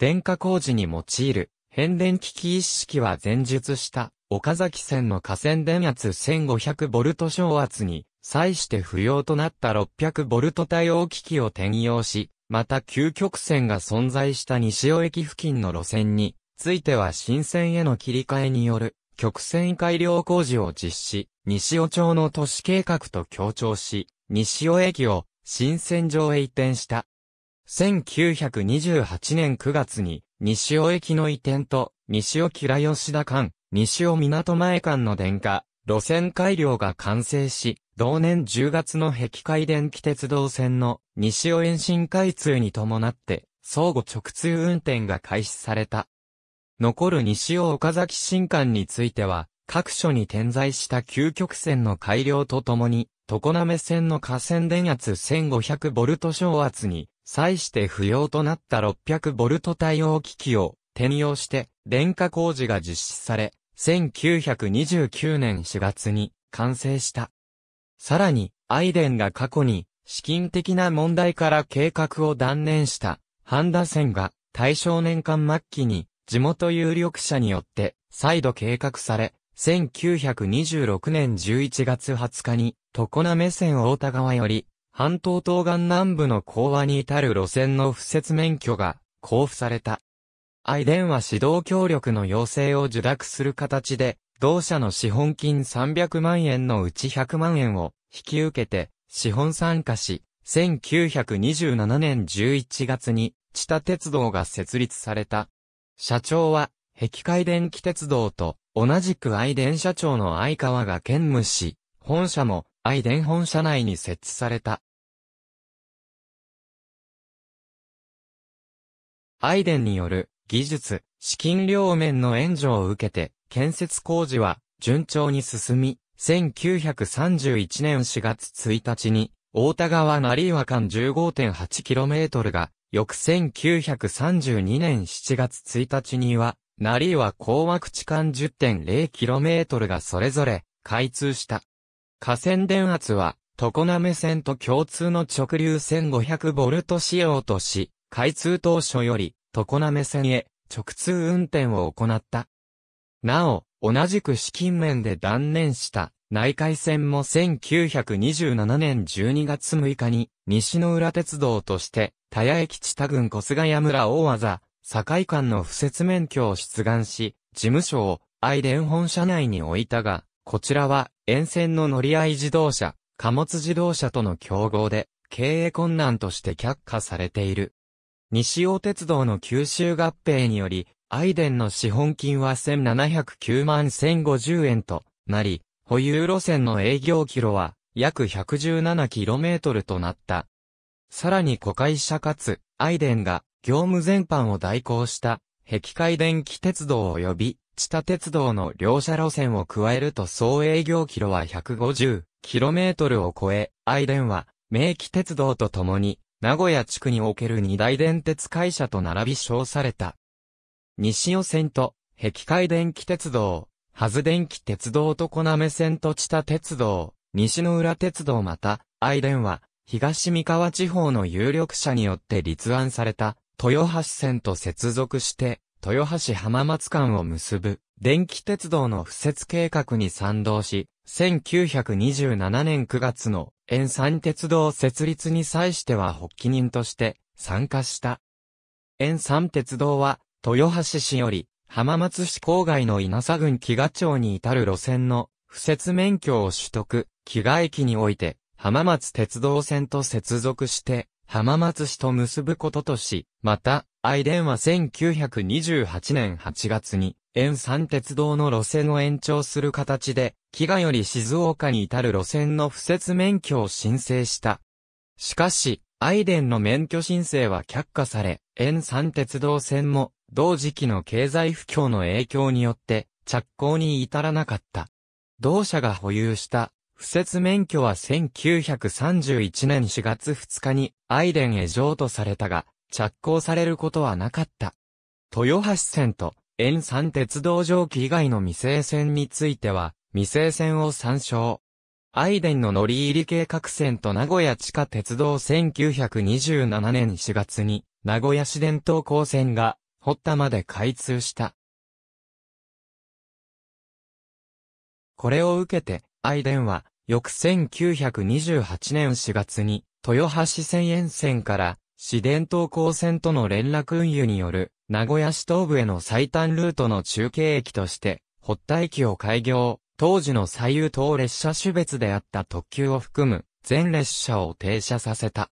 電化工事に用いる、変電機器一式は前述した、岡崎線の河川電圧1 5 0 0ト小圧に、際して不要となった6 0 0ト対応機器を転用し、また究極線が存在した西尾駅付近の路線に、ついては新線への切り替えによる、曲線改良工事を実施、西尾町の都市計画と強調し、西尾駅を新線上へ移転した。1928年9月に、西尾駅の移転と、西尾平吉田間、西尾港前間の電化、路線改良が完成し、同年10月の壁海電気鉄道線の西尾延伸開通に伴って、相互直通運転が開始された。残る西尾岡崎新館については、各所に点在した究極線の改良とともに、常滑線の河川電圧1500ボルト小圧に際して不要となった600ボルト対応機器を転用して電化工事が実施され、1929年4月に完成した。さらに、アイデンが過去に資金的な問題から計画を断念したハンダ線が対象年間末期に地元有力者によって再度計画され、1926年11月20日に常滑線大田川より半島東岸南部の講和に至る路線の敷設免許が交付された。愛電は指導協力の要請を受諾する形で、同社の資本金300万円のうち100万円を引き受けて、資本参加し、1927年11月に、知多鉄道が設立された。社長は、壁海電気鉄道と、同じく愛電社長の相川が兼務し、本社も愛電本社内に設置された。アイデンによる技術、資金両面の援助を受けて、建設工事は順調に進み、1931年4月1日に、大田川成和間 15.8km が、翌1932年7月1日には、成和高和地間 10.0km がそれぞれ開通した。河川電圧は、常滑線と共通の直流 1500V 仕様とし、開通当初より、常滑線へ直通運転を行った。なお、同じく資金面で断念した内海線も1927年12月6日に西の浦鉄道として田谷駅地田郡小菅谷村大技境間の不設免許を出願し、事務所を愛電本社内に置いたが、こちらは沿線の乗り合い自動車、貨物自動車との競合で経営困難として却下されている。西尾鉄道の九州合併により、アイデンの資本金は1709万1050円となり、保有路線の営業キロは約 117km となった。さらに古会社かつ、アイデンが業務全般を代行した、壁海電気鉄道及び、地下鉄道の両社路線を加えると総営業キロは 150km を超え、アイデンは、名岐鉄道とともに、名古屋地区における二大電鉄会社と並び称された。西尾線と、壁海電気鉄道、はず電気鉄道と小滑線と地下鉄道、西の浦鉄道また、愛電は、東三河地方の有力者によって立案された、豊橋線と接続して、豊橋浜松間を結ぶ電気鉄道の付設計画に賛同し、1927年9月の沿山鉄道設立に際しては発起人として参加した。沿山鉄道は、豊橋市より浜松市郊外の稲佐郡木賀町に至る路線の付設免許を取得、木賀駅において浜松鉄道線と接続して浜松市と結ぶこととし、また、アイデンは1928年8月に、沿山鉄道の路線を延長する形で、飢餓より静岡に至る路線の不設免許を申請した。しかし、アイデンの免許申請は却下され、沿山鉄道線も、同時期の経済不況の影響によって、着工に至らなかった。同社が保有した、不設免許は1931年4月2日に、アイデンへ譲渡されたが、着工されることはなかった。豊橋線と沿山鉄道蒸気以外の未成線については、未成線を参照。愛電の乗り入り計画線と名古屋地下鉄道1927年4月に、名古屋市電東高線が、堀田まで開通した。これを受けて、愛電は、翌1928年4月に、豊橋線沿線から、市電東高線との連絡運輸による、名古屋市東部への最短ルートの中継駅として、堀田駅を開業、当時の最優等列車種別であった特急を含む、全列車を停車させた。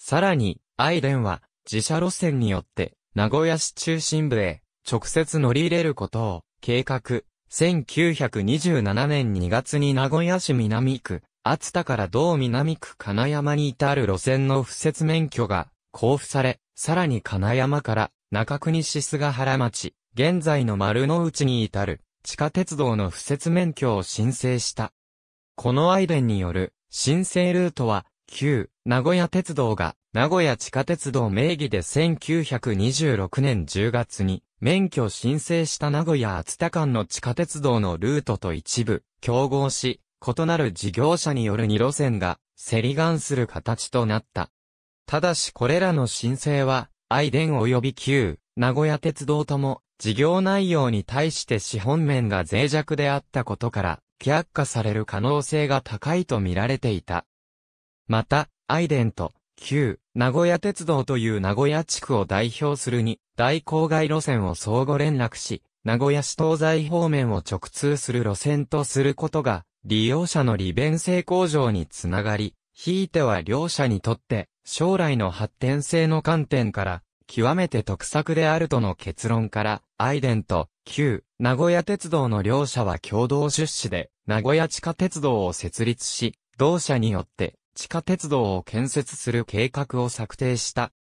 さらに、愛電は、自社路線によって、名古屋市中心部へ、直接乗り入れることを、計画。1927年2月に名古屋市南区、厚田から同南区金山に至る路線の不設免許が交付され、さらに金山から中国志菅原町、現在の丸の内に至る地下鉄道の不設免許を申請した。このアイデンによる申請ルートは、旧名古屋鉄道が名古屋地下鉄道名義で1926年10月に免許申請した名古屋厚田間の地下鉄道のルートと一部競合し、異なる事業者による二路線が、セリガンする形となった。ただしこれらの申請は、愛電及び旧、名古屋鉄道とも、事業内容に対して資本面が脆弱であったことから、却下される可能性が高いと見られていた。また、アイデンと、旧、名古屋鉄道という名古屋地区を代表するに、大郊外路線を相互連絡し、名古屋市東西方面を直通する路線とすることが利用者の利便性向上につながり、ひいては両者にとって将来の発展性の観点から極めて得策であるとの結論から、アイデンと旧名古屋鉄道の両者は共同出資で名古屋地下鉄道を設立し、同社によって地下鉄道を建設する計画を策定した。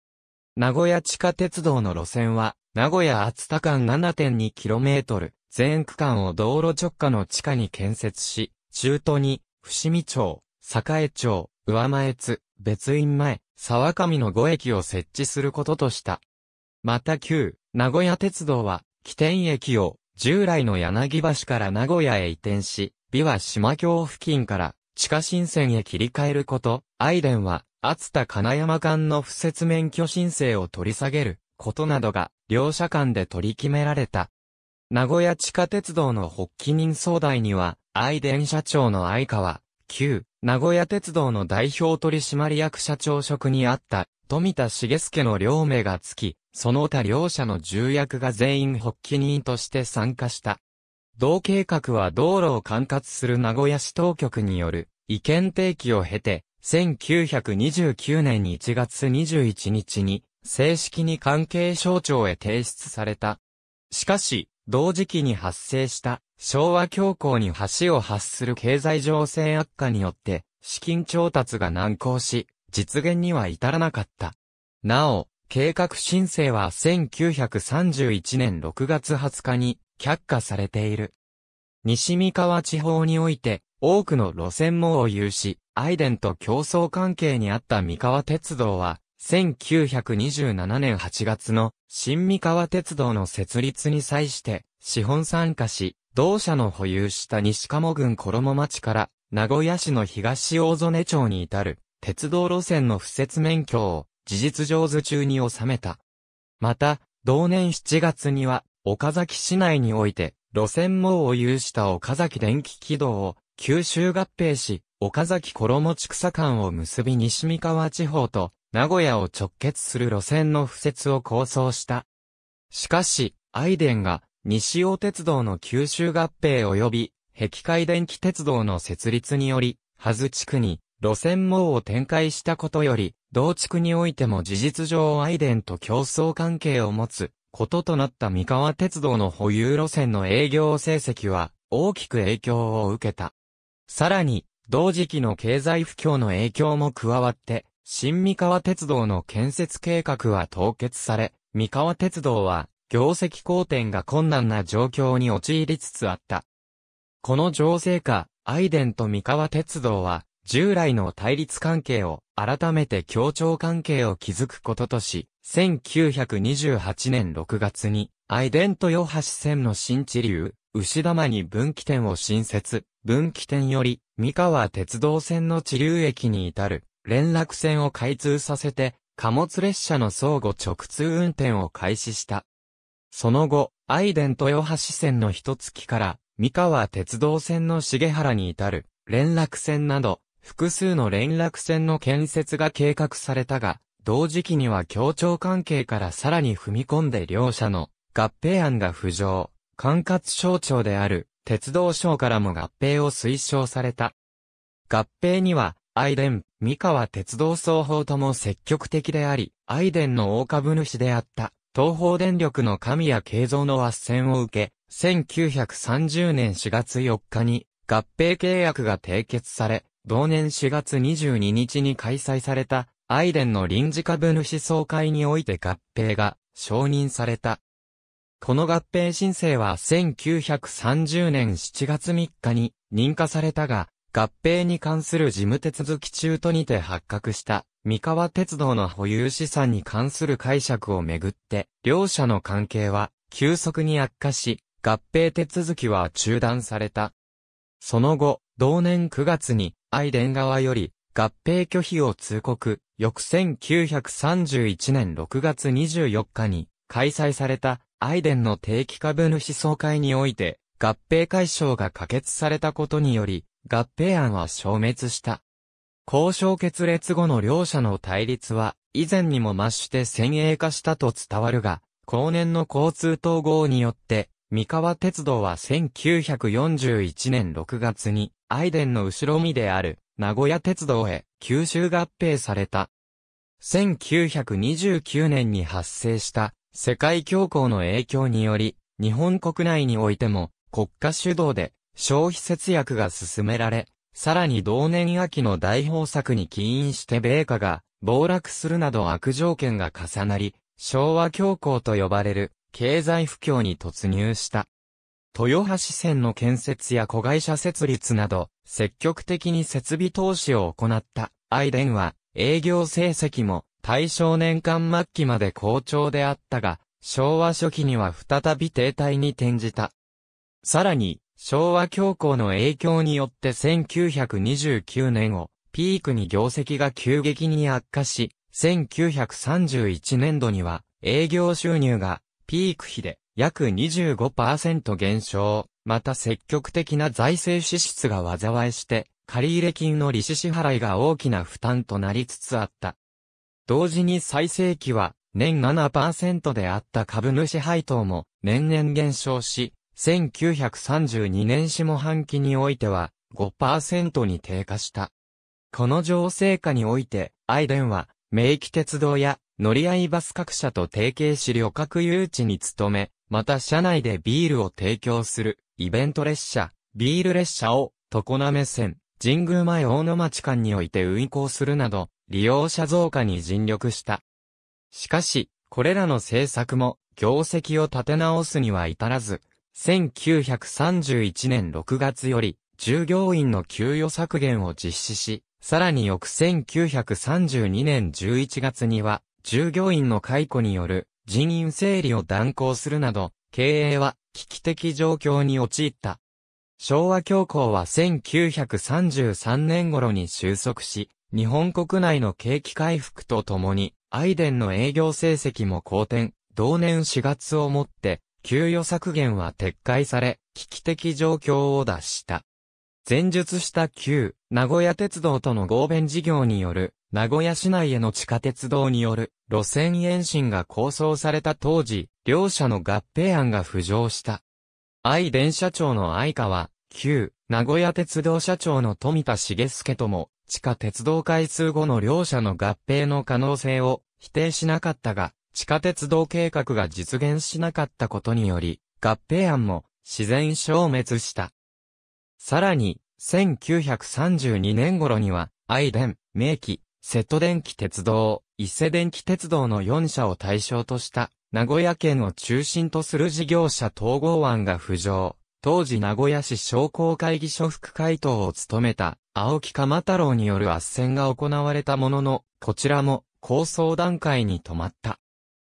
名古屋地下鉄道の路線は、名古屋厚田間 7.2km 全区間を道路直下の地下に建設し、中都に、伏見町、栄町、上前津、別院前、沢上の5駅を設置することとした。また旧、名古屋鉄道は、起点駅を、従来の柳橋から名古屋へ移転し、美は島京付近から、地下新線へ切り替えること、愛電は、厚田金山間の不設免許申請を取り下げる、ことなどが、両者間で取り決められた。名古屋地下鉄道の発起人総代には、愛電社長の愛川、旧、名古屋鉄道の代表取締役社長職にあった、富田茂介の両名がつき、その他両者の重役が全員発起人として参加した。同計画は道路を管轄する名古屋市当局による意見提起を経て、1929年1月21日に正式に関係省庁へ提出された。しかし、同時期に発生した昭和恐慌に橋を発する経済情勢悪化によって、資金調達が難航し、実現には至らなかった。なお、計画申請は1931年6月20日に却下されている。西三河地方において、多くの路線網を有し、アイデンと競争関係にあった三河鉄道は、1927年8月の新三河鉄道の設立に際して、資本参加し、同社の保有した西鴨郡衣町から名古屋市の東大曽根町に至る鉄道路線の不設免許を事実上図中に収めた。また、同年7月には岡崎市内において路線網を有した岡崎電気軌道を九州合併し、岡崎衣地佐間を結び西三河地方と名古屋を直結する路線の敷設を構想した。しかし、アイデンが西尾鉄道の九州合併及び、壁海電気鉄道の設立により、はず地区に、路線網を展開したことより、同地区においても事実上アイデンと競争関係を持つ、こととなった三河鉄道の保有路線の営業成績は、大きく影響を受けた。さらに、同時期の経済不況の影響も加わって、新三河鉄道の建設計画は凍結され、三河鉄道は業績好転が困難な状況に陥りつつあった。この情勢下、アイデンと三河鉄道は、従来の対立関係を改めて協調関係を築くこととし、1928年6月に、アイデンと与橋線の新地流、牛玉に分岐点を新設、分岐点より、三河鉄道線の地流駅に至る、連絡線を開通させて、貨物列車の相互直通運転を開始した。その後、愛伝豊橋線の一月から、三河鉄道線の重原に至る、連絡線など、複数の連絡線の建設が計画されたが、同時期には協調関係からさらに踏み込んで両者の合併案が浮上、管轄省庁である鉄道省からも合併を推奨された。合併には、アイデン、三河鉄道双方とも積極的であり、アイデンの大株主であった。東方電力の神谷慶三の斡旋を受け、1930年4月4日に合併契約が締結され、同年4月22日に開催された、アイデンの臨時株主総会において合併が承認された。この合併申請は1930年7月3日に認可されたが、合併に関する事務手続き中とにて発覚した。三河鉄道の保有資産に関する解釈をめぐって、両者の関係は急速に悪化し、合併手続きは中断された。その後、同年9月に、愛ン側より、合併拒否を通告、翌1931年6月24日に、開催された、愛ンの定期株主総会において、合併解消が可決されたことにより、合併案は消滅した。交渉決裂後の両者の対立は、以前にも増して先鋭化したと伝わるが、後年の交通統合によって、三河鉄道は1941年6月に、愛電の後ろ身である、名古屋鉄道へ、吸収合併された。1929年に発生した、世界恐慌の影響により、日本国内においても、国家主導で、消費節約が進められ、さらに同年秋の大豊作に起因して米価が暴落するなど悪条件が重なり、昭和恐慌と呼ばれる経済不況に突入した。豊橋線の建設や子会社設立など、積極的に設備投資を行ったアイデンは、営業成績も大正年間末期まで好調であったが、昭和初期には再び停滞に転じた。さらに、昭和恐慌の影響によって1929年をピークに業績が急激に悪化し、1931年度には営業収入がピーク比で約25%減少、また積極的な財政支出が災いして、借入金の利子支払いが大きな負担となりつつあった。同時に最盛期は年7%であった株主配当も年々減少し、1932年下半期においては5%に低下した。この情勢下において、アイデンは、名機鉄道や乗り合いバス各社と提携し旅客誘致に努め、また車内でビールを提供するイベント列車、ビール列車を常滑線、神宮前大野町間において運行するなど、利用者増加に尽力した。しかし、これらの政策も、業績を立て直すには至らず、1931年6月より、従業員の給与削減を実施し、さらに翌1932年11月には、従業員の解雇による人員整理を断行するなど、経営は危機的状況に陥った。昭和恐慌は1933年頃に収束し、日本国内の景気回復とともに、アイデンの営業成績も好転、同年4月をもって、給与削減は撤回され、危機的状況を脱した。前述した旧、名古屋鉄道との合弁事業による、名古屋市内への地下鉄道による、路線延伸が構想された当時、両社の合併案が浮上した。愛電車長の愛川、旧、名古屋鉄道社長の富田茂介とも、地下鉄道開通後の両社の合併の可能性を否定しなかったが、地下鉄道計画が実現しなかったことにより、合併案も自然消滅した。さらに、1932年頃には、愛電、名機、瀬戸電気鉄道、伊勢電気鉄道の4社を対象とした、名古屋県を中心とする事業者統合案が浮上。当時名古屋市商工会議所副会頭を務めた、青木鎌太郎による斡旋が行われたものの、こちらも構想段階に止まった。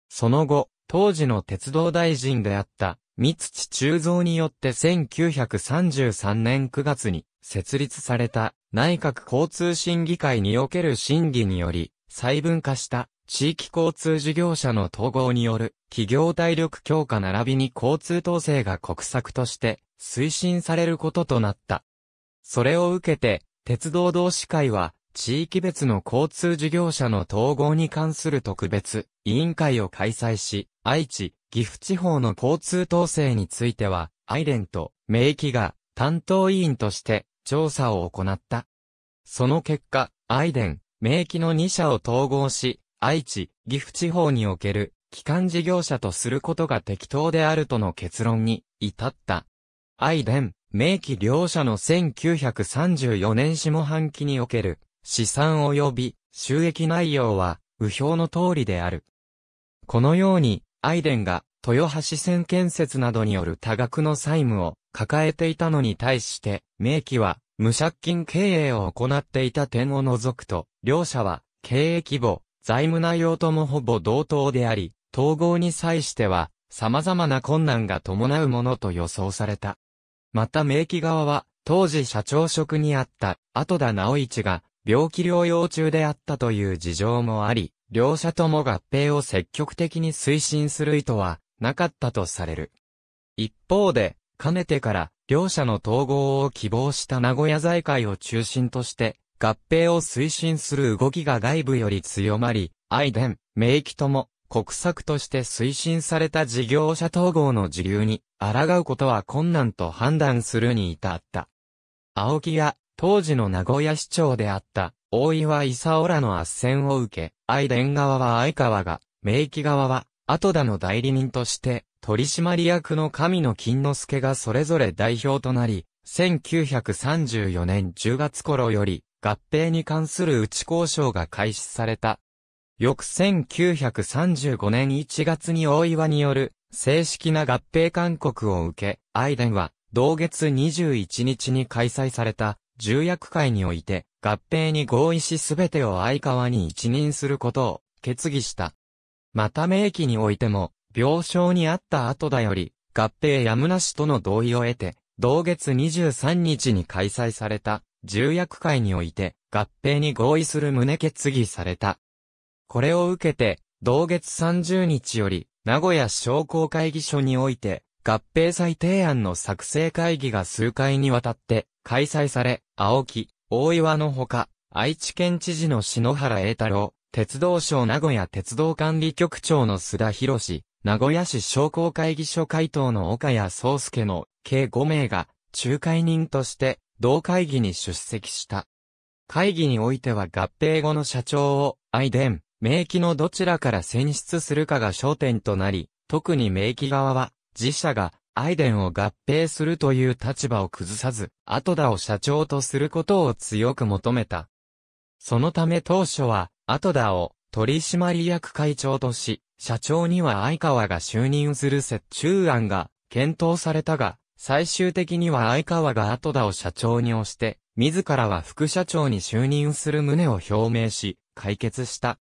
その後、当時の鉄道大臣であった、三土中蔵によって1933年9月に設立された内閣交通審議会における審議により、細分化した地域交通事業者の統合による企業体力強化並びに交通統制が国策として推進されることとなった。それを受けて、鉄道同志会は地域別の交通事業者の統合に関する特別委員会を開催し、愛知、岐阜地方の交通統制については、アイレンと名機が担当委員として調査を行った。その結果、アイデン、名機の2社を統合し、愛知、岐阜地方における基幹事業者とすることが適当であるとの結論に至った。アイデン、名機両社の1934年下半期における資産及び収益内容は、右表の通りである。このように、アイデンが、豊橋線建設などによる多額の債務を抱えていたのに対して、明記は、無借金経営を行っていた点を除くと、両者は、経営規模、財務内容ともほぼ同等であり、統合に際しては、様々な困難が伴うものと予想された。また明記側は、当時社長職にあった、後田直一が、病気療養中であったという事情もあり、両者とも合併を積極的に推進する意図はなかったとされる。一方で、かねてから両者の統合を希望した名古屋財界を中心として、合併を推進する動きが外部より強まり、愛伝、名機とも国策として推進された事業者統合の時流に、抗うことは困難と判断するに至った。青木や当時の名古屋市長であった大岩伊佐らの圧戦を受け、愛伝側は相川が、明義側は、後田の代理人として、取締役の神野金之助がそれぞれ代表となり、1934年10月頃より、合併に関する内交渉が開始された。翌1935年1月に大岩による正式な合併勧告を受け、アイデンは同月21日に開催された重役会において合併に合意しすべてを相川に一任することを決議した。また明記においても、病床にあった後だより、合併やむなしとの同意を得て、同月23日に開催された、重役会において、合併に合意する旨決議された。これを受けて、同月30日より、名古屋商工会議所において、合併再提案の作成会議が数回にわたって開催され、青木、大岩のほか、愛知県知事の篠原栄太郎、鉄道省名古屋鉄道管理局長の須田博士、名古屋市商工会議所会頭の岡谷宗介の計5名が仲介人として同会議に出席した。会議においては合併後の社長を愛伝、名機のどちらから選出するかが焦点となり、特に名機側は自社がアイデンを合併するという立場を崩さず、後田を社長とすることを強く求めた。そのため当初は、後田を取締役会長とし、社長には相川が就任する折衷案が検討されたが、最終的には相川が後田を社長に押して、自らは副社長に就任する旨を表明し、解決した。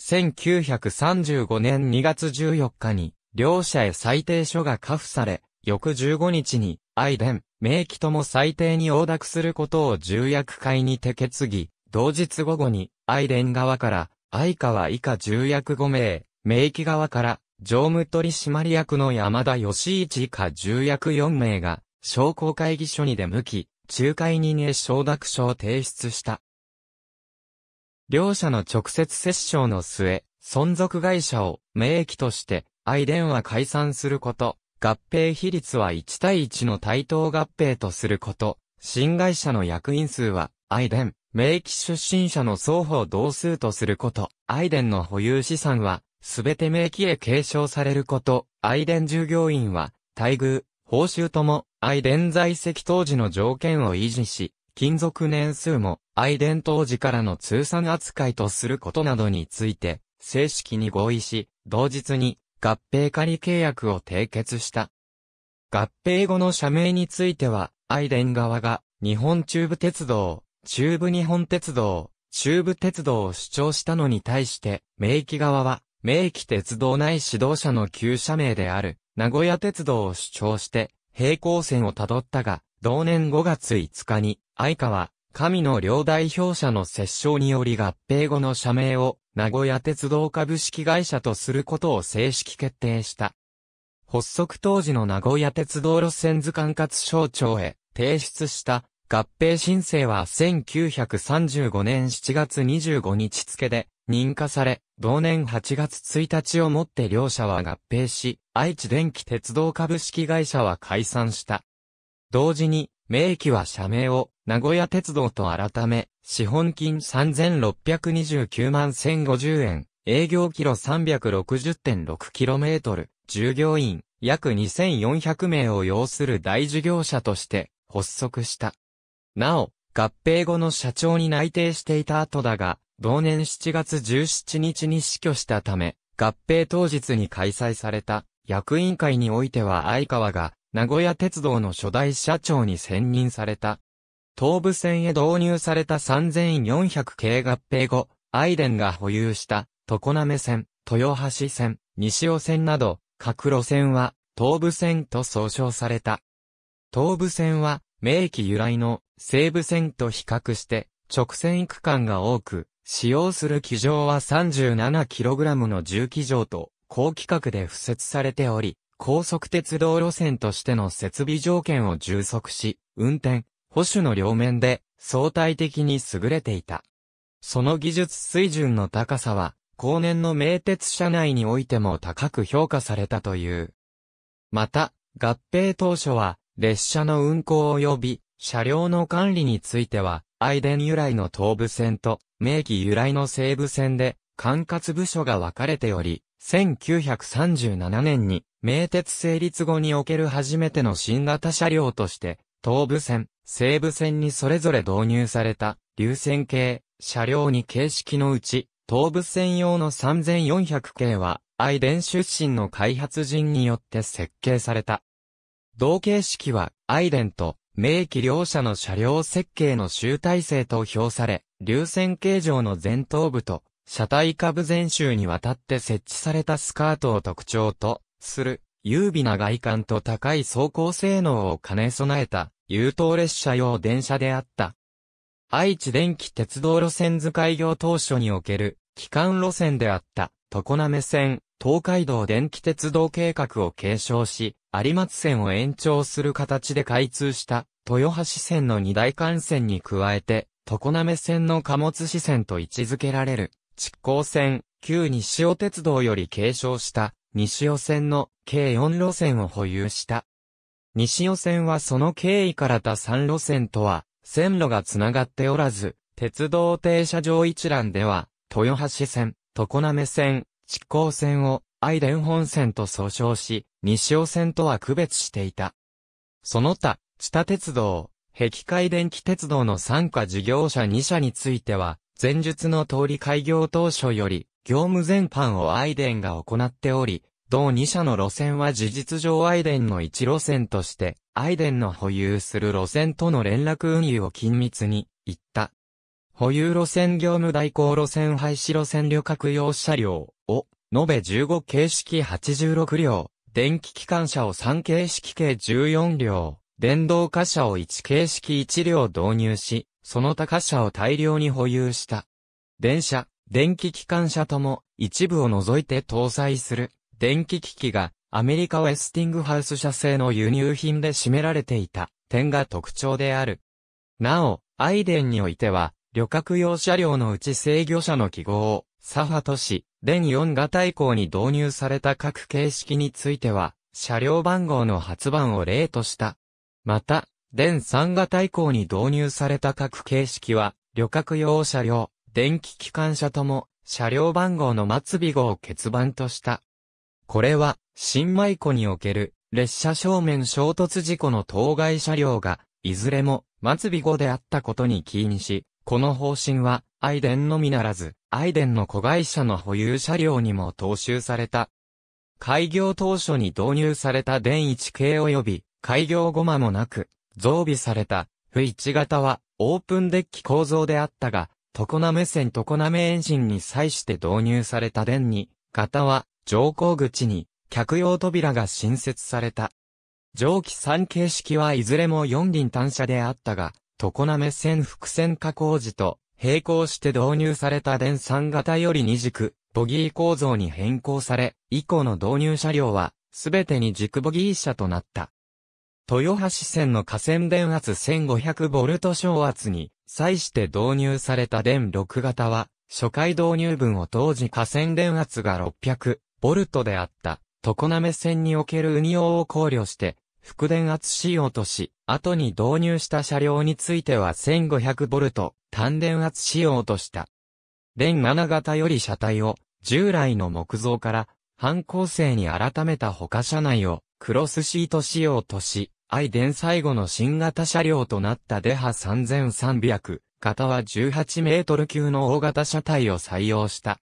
1935年2月14日に、両者へ裁定書が下付され、翌15日に、アイデン、名機とも裁定に応諾することを重役会にて決議、同日午後に、アイデン側から、愛川以下重役5名、名機側から、常務取締役の山田義一以下重役4名が、商工会議所に出向き、仲介人へ承諾書を提出した。両者の直接折衝の末、存続会社を名機として愛ンは解散すること、合併比率は1対1の対等合併とすること、新会社の役員数は、愛ン。名機出身者の双方同数とすること、愛ンの保有資産は、すべて名機へ継承されること、愛ン従業員は、待遇、報酬とも、愛ン在籍当時の条件を維持し、勤続年数も、愛ン当時からの通算扱いとすることなどについて、正式に合意し、同日に、合併仮契約を締結した。合併後の社名については、アイデン側が、日本中部鉄道、中部日本鉄道、中部鉄道を主張したのに対して、明記側は、明記鉄道内指導者の旧社名である、名古屋鉄道を主張して、平行線をたどったが、同年5月5日に、相川、神の両代表者の折衝により合併後の社名を名古屋鉄道株式会社とすることを正式決定した。発足当時の名古屋鉄道路線図管轄省庁へ提出した合併申請は1935年7月25日付で認可され、同年8月1日をもって両社は合併し、愛知電気鉄道株式会社は解散した。同時に、明記は社名を名古屋鉄道と改め、資本金3629万1050円、営業キロ 360.6km、従業員約2400名を要する大事業者として発足した。なお、合併後の社長に内定していた後だが、同年7月17日に死去したため、合併当日に開催された役員会においては相川が名古屋鉄道の初代社長に選任された。東武線へ導入された3400系合併後、アイデンが保有した、常滑線、豊橋線、西尾線など、各路線は、東武線と総称された。東武線は、明記由来の西武線と比較して、直線区間が多く、使用する機場は 37kg の重機場と、高規格で付設されており、高速鉄道路線としての設備条件を充足し、運転、保守の両面で相対的に優れていた。その技術水準の高さは、後年の名鉄社内においても高く評価されたという。また、合併当初は、列車の運行及び、車両の管理については、アイデン由来の東部線と、明記由来の西部線で、管轄部署が分かれており、1937年に、名鉄成立後における初めての新型車両として、東部線、西部線にそれぞれ導入された、流線系、車両に形式のうち、東部線用の3400系は、アイデン出身の開発人によって設計された。同形式は、アイデンと、名機両社の車両設計の集大成と評され、流線形状の前頭部と車体下部全周にわたって設置されたスカートを特徴とする、優美な外観と高い走行性能を兼ね備えた、優等列車用電車であった。愛知電気鉄道路線図開業当初における、基幹路線であった、常滑線、東海道電気鉄道計画を継承し、有松線を延長する形で開通した、豊橋線の二大幹線に加えて、常滑線の貨物支線と位置づけられる。築港線、旧西尾鉄道より継承した西尾線の計4路線を保有した。西尾線はその経緯から他3路線とは線路がつながっておらず、鉄道停車場一覧では、豊橋線、常滑線、筑港線を愛電本線と総称し、西尾線とは区別していた。その他、地下鉄道、壁海電気鉄道の参加事業者2社については、前述の通り開業当初より、業務全般をアイデンが行っており、同2社の路線は事実上アイデンの一路線として、アイデンの保有する路線との連絡運輸を緊密に、行った。保有路線業務代行路線廃止路線旅客用車両を、延べ15形式86両、電気機関車を3形式計14両、電動貨車を1形式1両導入し、その他貨車を大量に保有した。電車、電気機関車とも一部を除いて搭載する電気機器がアメリカウェスティングハウス社製の輸入品で占められていた点が特徴である。なお、アイデンにおいては旅客用車両のうち制御車の記号をサファ都市、電4型以降に導入された各形式については、車両番号の発番を例とした。また、電三型以降に導入された各形式は、旅客用車両、電気機関車とも、車両番号の末尾号を欠番とした。これは、新米湖における、列車正面衝突事故の当該車両が、いずれも、末尾号であったことに起因し、この方針は、アイデンのみならず、アイデンの子会社の保有車両にも踏襲された。開業当初に導入された電1系及び、開業後間もなく、増備された、不一型は、オープンデッキ構造であったが、常滑線常滑エンジンに際して導入された電2型は、乗降口に、客用扉が新設された。蒸気3形式はいずれも4輪単車であったが、常滑線複線加工時と、並行して導入された電3型より2軸、ボギー構造に変更され、以降の導入車両は、すべてに軸ボギー車となった。豊橋線の河川電圧 1500V 小圧に際して導入された電6型は、初回導入分を当時河川電圧が 600V であった、常滑線における運用を考慮して、副電圧仕様とし、後に導入した車両については 1500V 単電圧仕様とした。電7型より車体を従来の木造から反構成に改めた他車内をクロスシート仕様とし、愛伝最後の新型車両となったデハ3300型は18メートル級の大型車体を採用した。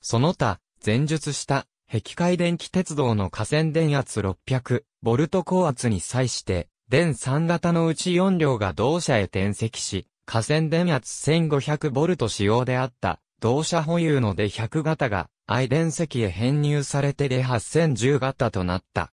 その他、前述した壁回電気鉄道の河川電圧600ボルト高圧に際して、電3型のうち4両が同社へ転籍し、河川電圧1500ボルト使用であった同社保有ので100型が愛電席へ編入されてで8010型となった。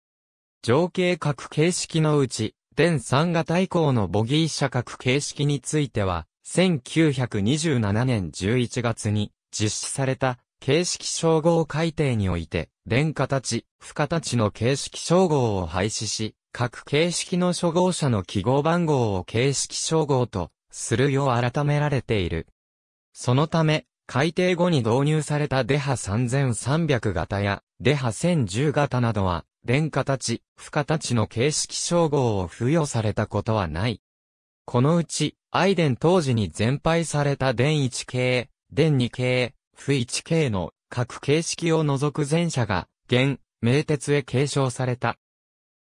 上景各形式のうち、電3型以降のボギー車各形式については、1927年11月に実施された形式称号改定において、電形、不形の形式称号を廃止し、各形式の初号車の記号番号を形式称号とするよう改められている。そのため、改定後に導入されたデハ3300型やデハ1010型などは、たち、不ちの形式称号を付与されたことはない。このうち、アイデン当時に全廃された電1系、電2系、不1系の各形式を除く前者が、現、名鉄へ継承された。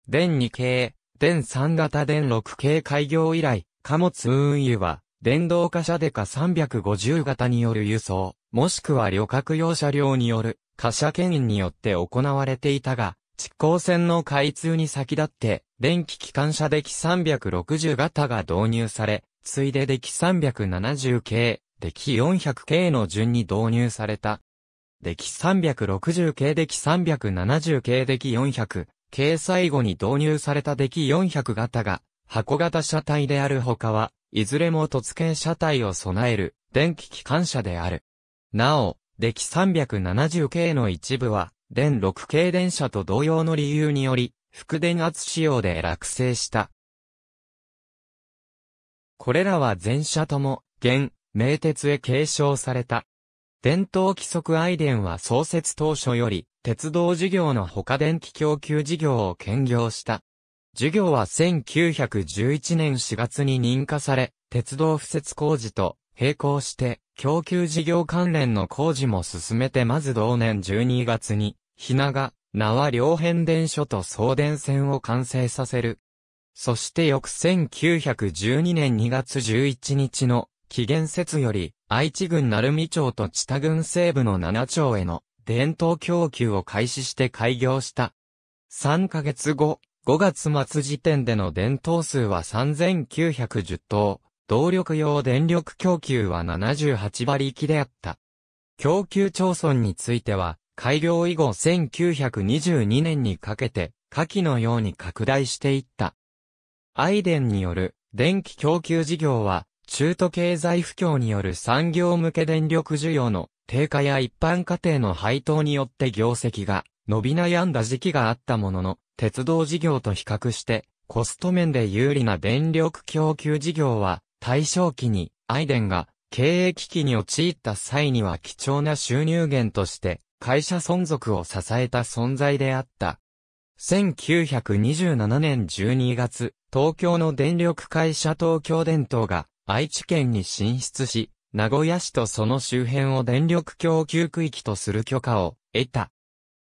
電2系、電3型電6系開業以来、貨物運輸は、電動貨車でか350型による輸送、もしくは旅客用車両による、貨車牽引によって行われていたが、蓄行線の開通に先立って、電気機関車デキ360型が導入され、ついでデキ370系、デキ400系の順に導入された。デキ360系デキ370系デキ400系最後に導入されたデキ400型が、箱型車体であるほかは、いずれも突見車体を備える電気機関車である。なお、デキ370系の一部は、電6系電車と同様の理由により、副電圧仕様で落成した。これらは全車とも、現、名鉄へ継承された。伝統規則アイデンは創設当初より、鉄道事業の他電気供給事業を兼業した。事業は1911年4月に認可され、鉄道敷設工事と並行して、供給事業関連の工事も進めてまず同年12月に、ひなが、縄両変電所と送電線を完成させる。そして翌1912年2月11日の期限説より、愛知郡鳴海町と千田郡西部の七町への伝統供給を開始して開業した。3ヶ月後、5月末時点での伝統数は3910頭、動力用電力供給は78馬力であった。供給町村については、開業以後1922年にかけて、下記のように拡大していった。アイデンによる電気供給事業は、中途経済不況による産業向け電力需要の低下や一般家庭の配当によって業績が伸び悩んだ時期があったものの、鉄道事業と比較して、コスト面で有利な電力供給事業は、大正期にアイデンが経営危機に陥った際には貴重な収入源として会社存続を支えた存在であった。1927年12月、東京の電力会社東京電灯が愛知県に進出し、名古屋市とその周辺を電力供給区域とする許可を得た。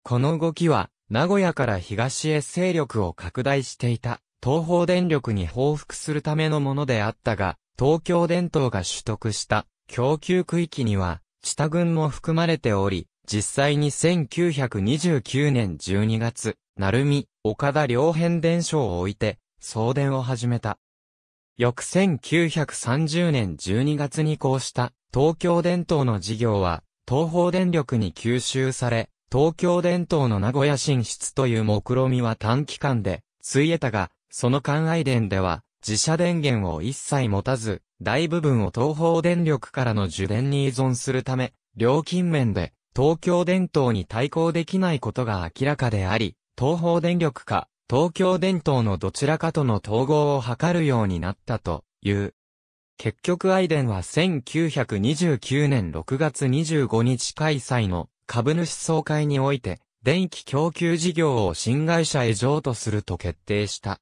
この動きは、名古屋から東へ勢力を拡大していた。東方電力に報復するためのものであったが、東京電灯が取得した供給区域には、知群も含まれており、実際に1929年12月、鳴海、岡田両変電所を置いて、送電を始めた。翌1930年12月にこうした東京電灯の事業は、東方電力に吸収され、東京電灯の名古屋進出という目論見は短期間で、ついえたが、その関愛電では、自社電源を一切持たず、大部分を東方電力からの受電に依存するため、料金面で東京電灯に対抗できないことが明らかであり、東方電力か東京電灯のどちらかとの統合を図るようになったという。結局アイデンは1929年6月25日開催の株主総会において、電気供給事業を新会社へ譲渡すると決定した。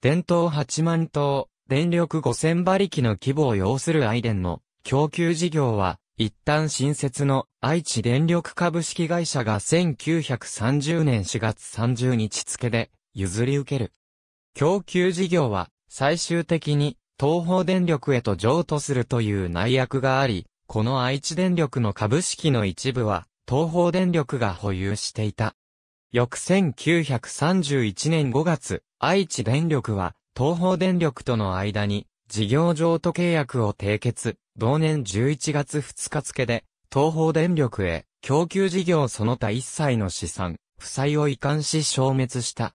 電灯8万灯、電力5000馬力の規模を要するアイデンの供給事業は、一旦新設の愛知電力株式会社が1930年4月30日付で譲り受ける。供給事業は最終的に東方電力へと譲渡するという内約があり、この愛知電力の株式の一部は東方電力が保有していた。翌1931年5月、愛知電力は、東方電力との間に、事業譲渡契約を締結、同年11月2日付で、東方電力へ、供給事業その他一切の資産、負債を遺憾し消滅した。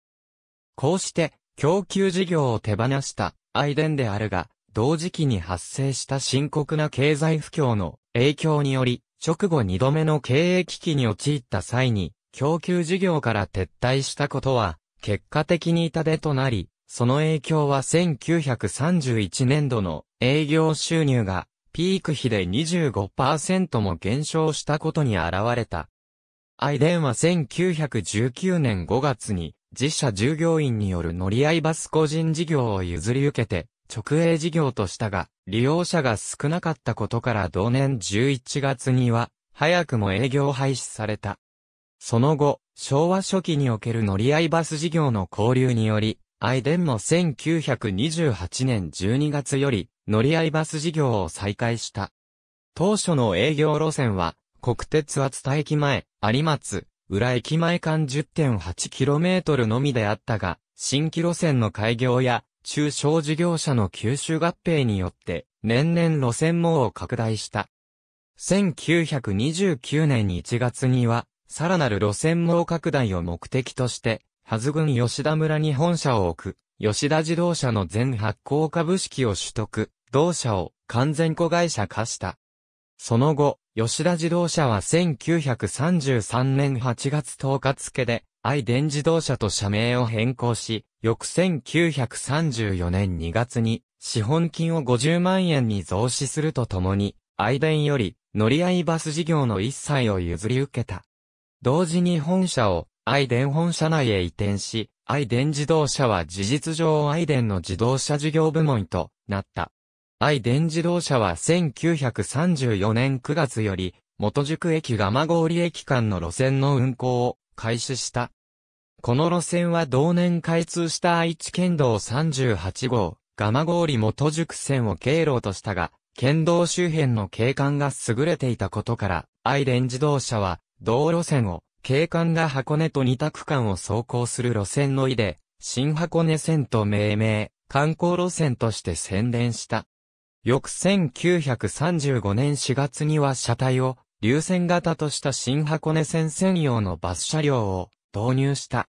こうして、供給事業を手放した、愛電であるが、同時期に発生した深刻な経済不況の影響により、直後2度目の経営危機に陥った際に、供給事業から撤退したことは、結果的に痛手となり、その影響は1931年度の営業収入がピーク比で25%も減少したことに現れた。アイデンは1919年5月に自社従業員による乗り合いバス個人事業を譲り受けて直営事業としたが、利用者が少なかったことから同年11月には早くも営業廃止された。その後、昭和初期における乗り合いバス事業の交流により、アイデンも1928年12月より乗り合いバス事業を再開した。当初の営業路線は、国鉄厚田駅前、有松、浦駅前間 10.8km のみであったが、新規路線の開業や、中小事業者の吸収合併によって、年々路線網を拡大した。1929年1月には、さらなる路線網拡大を目的として、ハズ郡吉田村に本社を置く、吉田自動車の全発行株式を取得、同社を完全子会社化した。その後、吉田自動車は1933年8月10日付で、愛電自動車と社名を変更し、翌1934年2月に、資本金を50万円に増資するとともに、愛電より、乗り合いバス事業の一切を譲り受けた。同時に本社をアイデン本社内へ移転し、アイデン自動車は事実上アイデンの自動車事業部門となった。アイデン自動車は1934年9月より、元宿駅蒲郡駅間の路線の運行を開始した。この路線は同年開通した愛知県道38号、蒲郡元宿線を経路としたが、県道周辺の景観が優れていたことから、アイデン自動車は道路線を、警官が箱根と二択間を走行する路線の意で、新箱根線と命名、観光路線として宣伝した。翌1935年4月には車体を、流線型とした新箱根線専用のバス車両を導入した。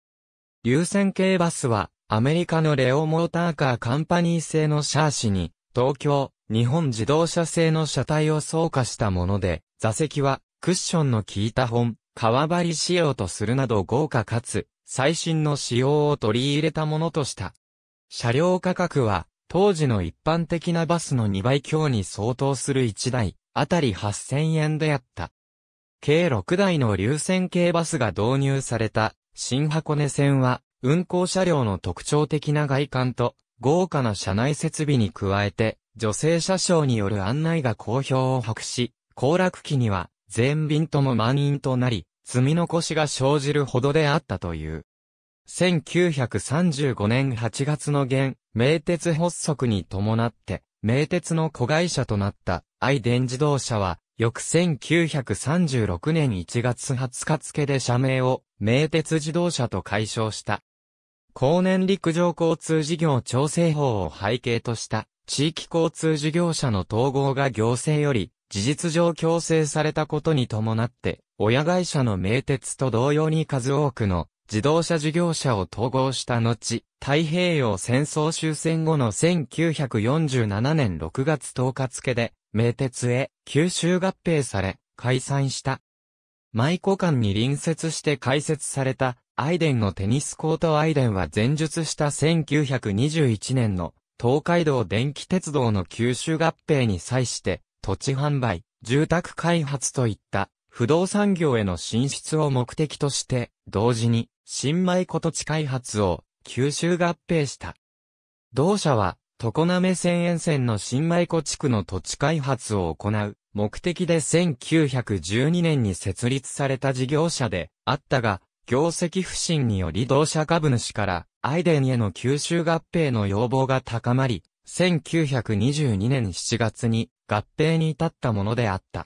流線系バスは、アメリカのレオモーターカーカンパニー製のシャーシに、東京、日本自動車製の車体を装化したもので、座席はクッションの効いた本、革張り仕様とするなど豪華かつ、最新の仕様を取り入れたものとした。車両価格は、当時の一般的なバスの2倍強に相当する1台、あたり8000円であった。計6台の流線系バスが導入された、新箱根線は、運行車両の特徴的な外観と、豪華な車内設備に加えて、女性車掌による案内が好評を博し、行楽期には、全便とも満員となり、積み残しが生じるほどであったという。1935年8月の現、名鉄発足に伴って、名鉄の子会社となった愛電自動車は、翌1936年1月20日付で社名を名鉄自動車と解消した。後年陸上交通事業調整法を背景とした地域交通事業者の統合が行政より事実上強制されたことに伴って、親会社の名鉄と同様に数多くの自動車事業者を統合した後、太平洋戦争終戦後の1947年6月10日付で、名鉄へ吸収合併され、解散した。舞子館に隣接して開設された、アイデンのテニスコートアイデンは前述した1921年の東海道電気鉄道の吸収合併に際して、土地販売、住宅開発といった不動産業への進出を目的として、同時に新米古土地開発を吸収合併した。同社は、常滑線沿線の新米湖地区の土地開発を行う目的で1912年に設立された事業者であったが、業績不振により同社株主からアイデンへの吸収合併の要望が高まり、1922年7月に合併に至ったものであった。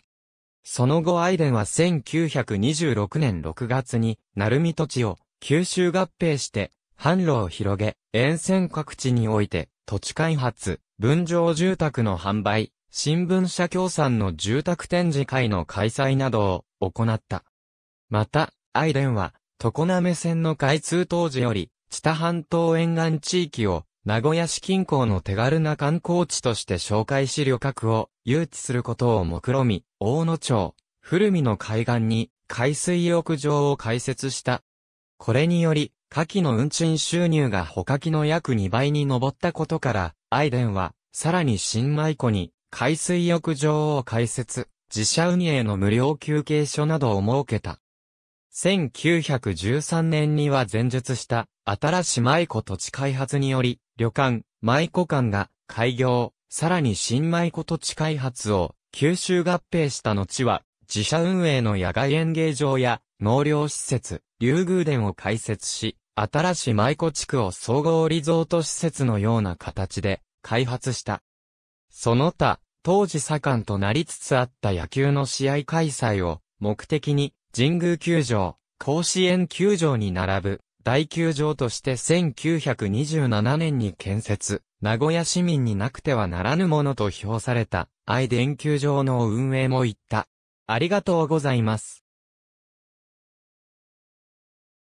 その後アイデンは1926年6月に、鳴海土地を九州合併して、販路を広げ、沿線各地において、土地開発、分譲住宅の販売、新聞社協賛の住宅展示会の開催などを行った。また、アイデンは、常滑線の開通当時より、北半島沿岸地域を名古屋市近郊の手軽な観光地として紹介し旅客を誘致することを目論み、大野町、古見の海岸に海水浴場を開設した。これにより、夏季の運賃収入が捕獲の約2倍に上ったことから、アイデンは、さらに新米湖に海水浴場を開設、自社運営の無料休憩所などを設けた。1913年には前述した、新し舞子土地開発により、旅館、舞子館が開業、さらに新舞子土地開発を吸収合併した後は、自社運営の野外演芸場や農業施設、竜宮殿を開設し、新し舞子地区を総合リゾート施設のような形で開発した。その他、当時盛んとなりつつあった野球の試合開催を目的に神宮球場、甲子園球場に並ぶ、大球場として1927年に建設、名古屋市民になくてはならぬものと評された、愛電球場の運営も言った。ありがとうございます。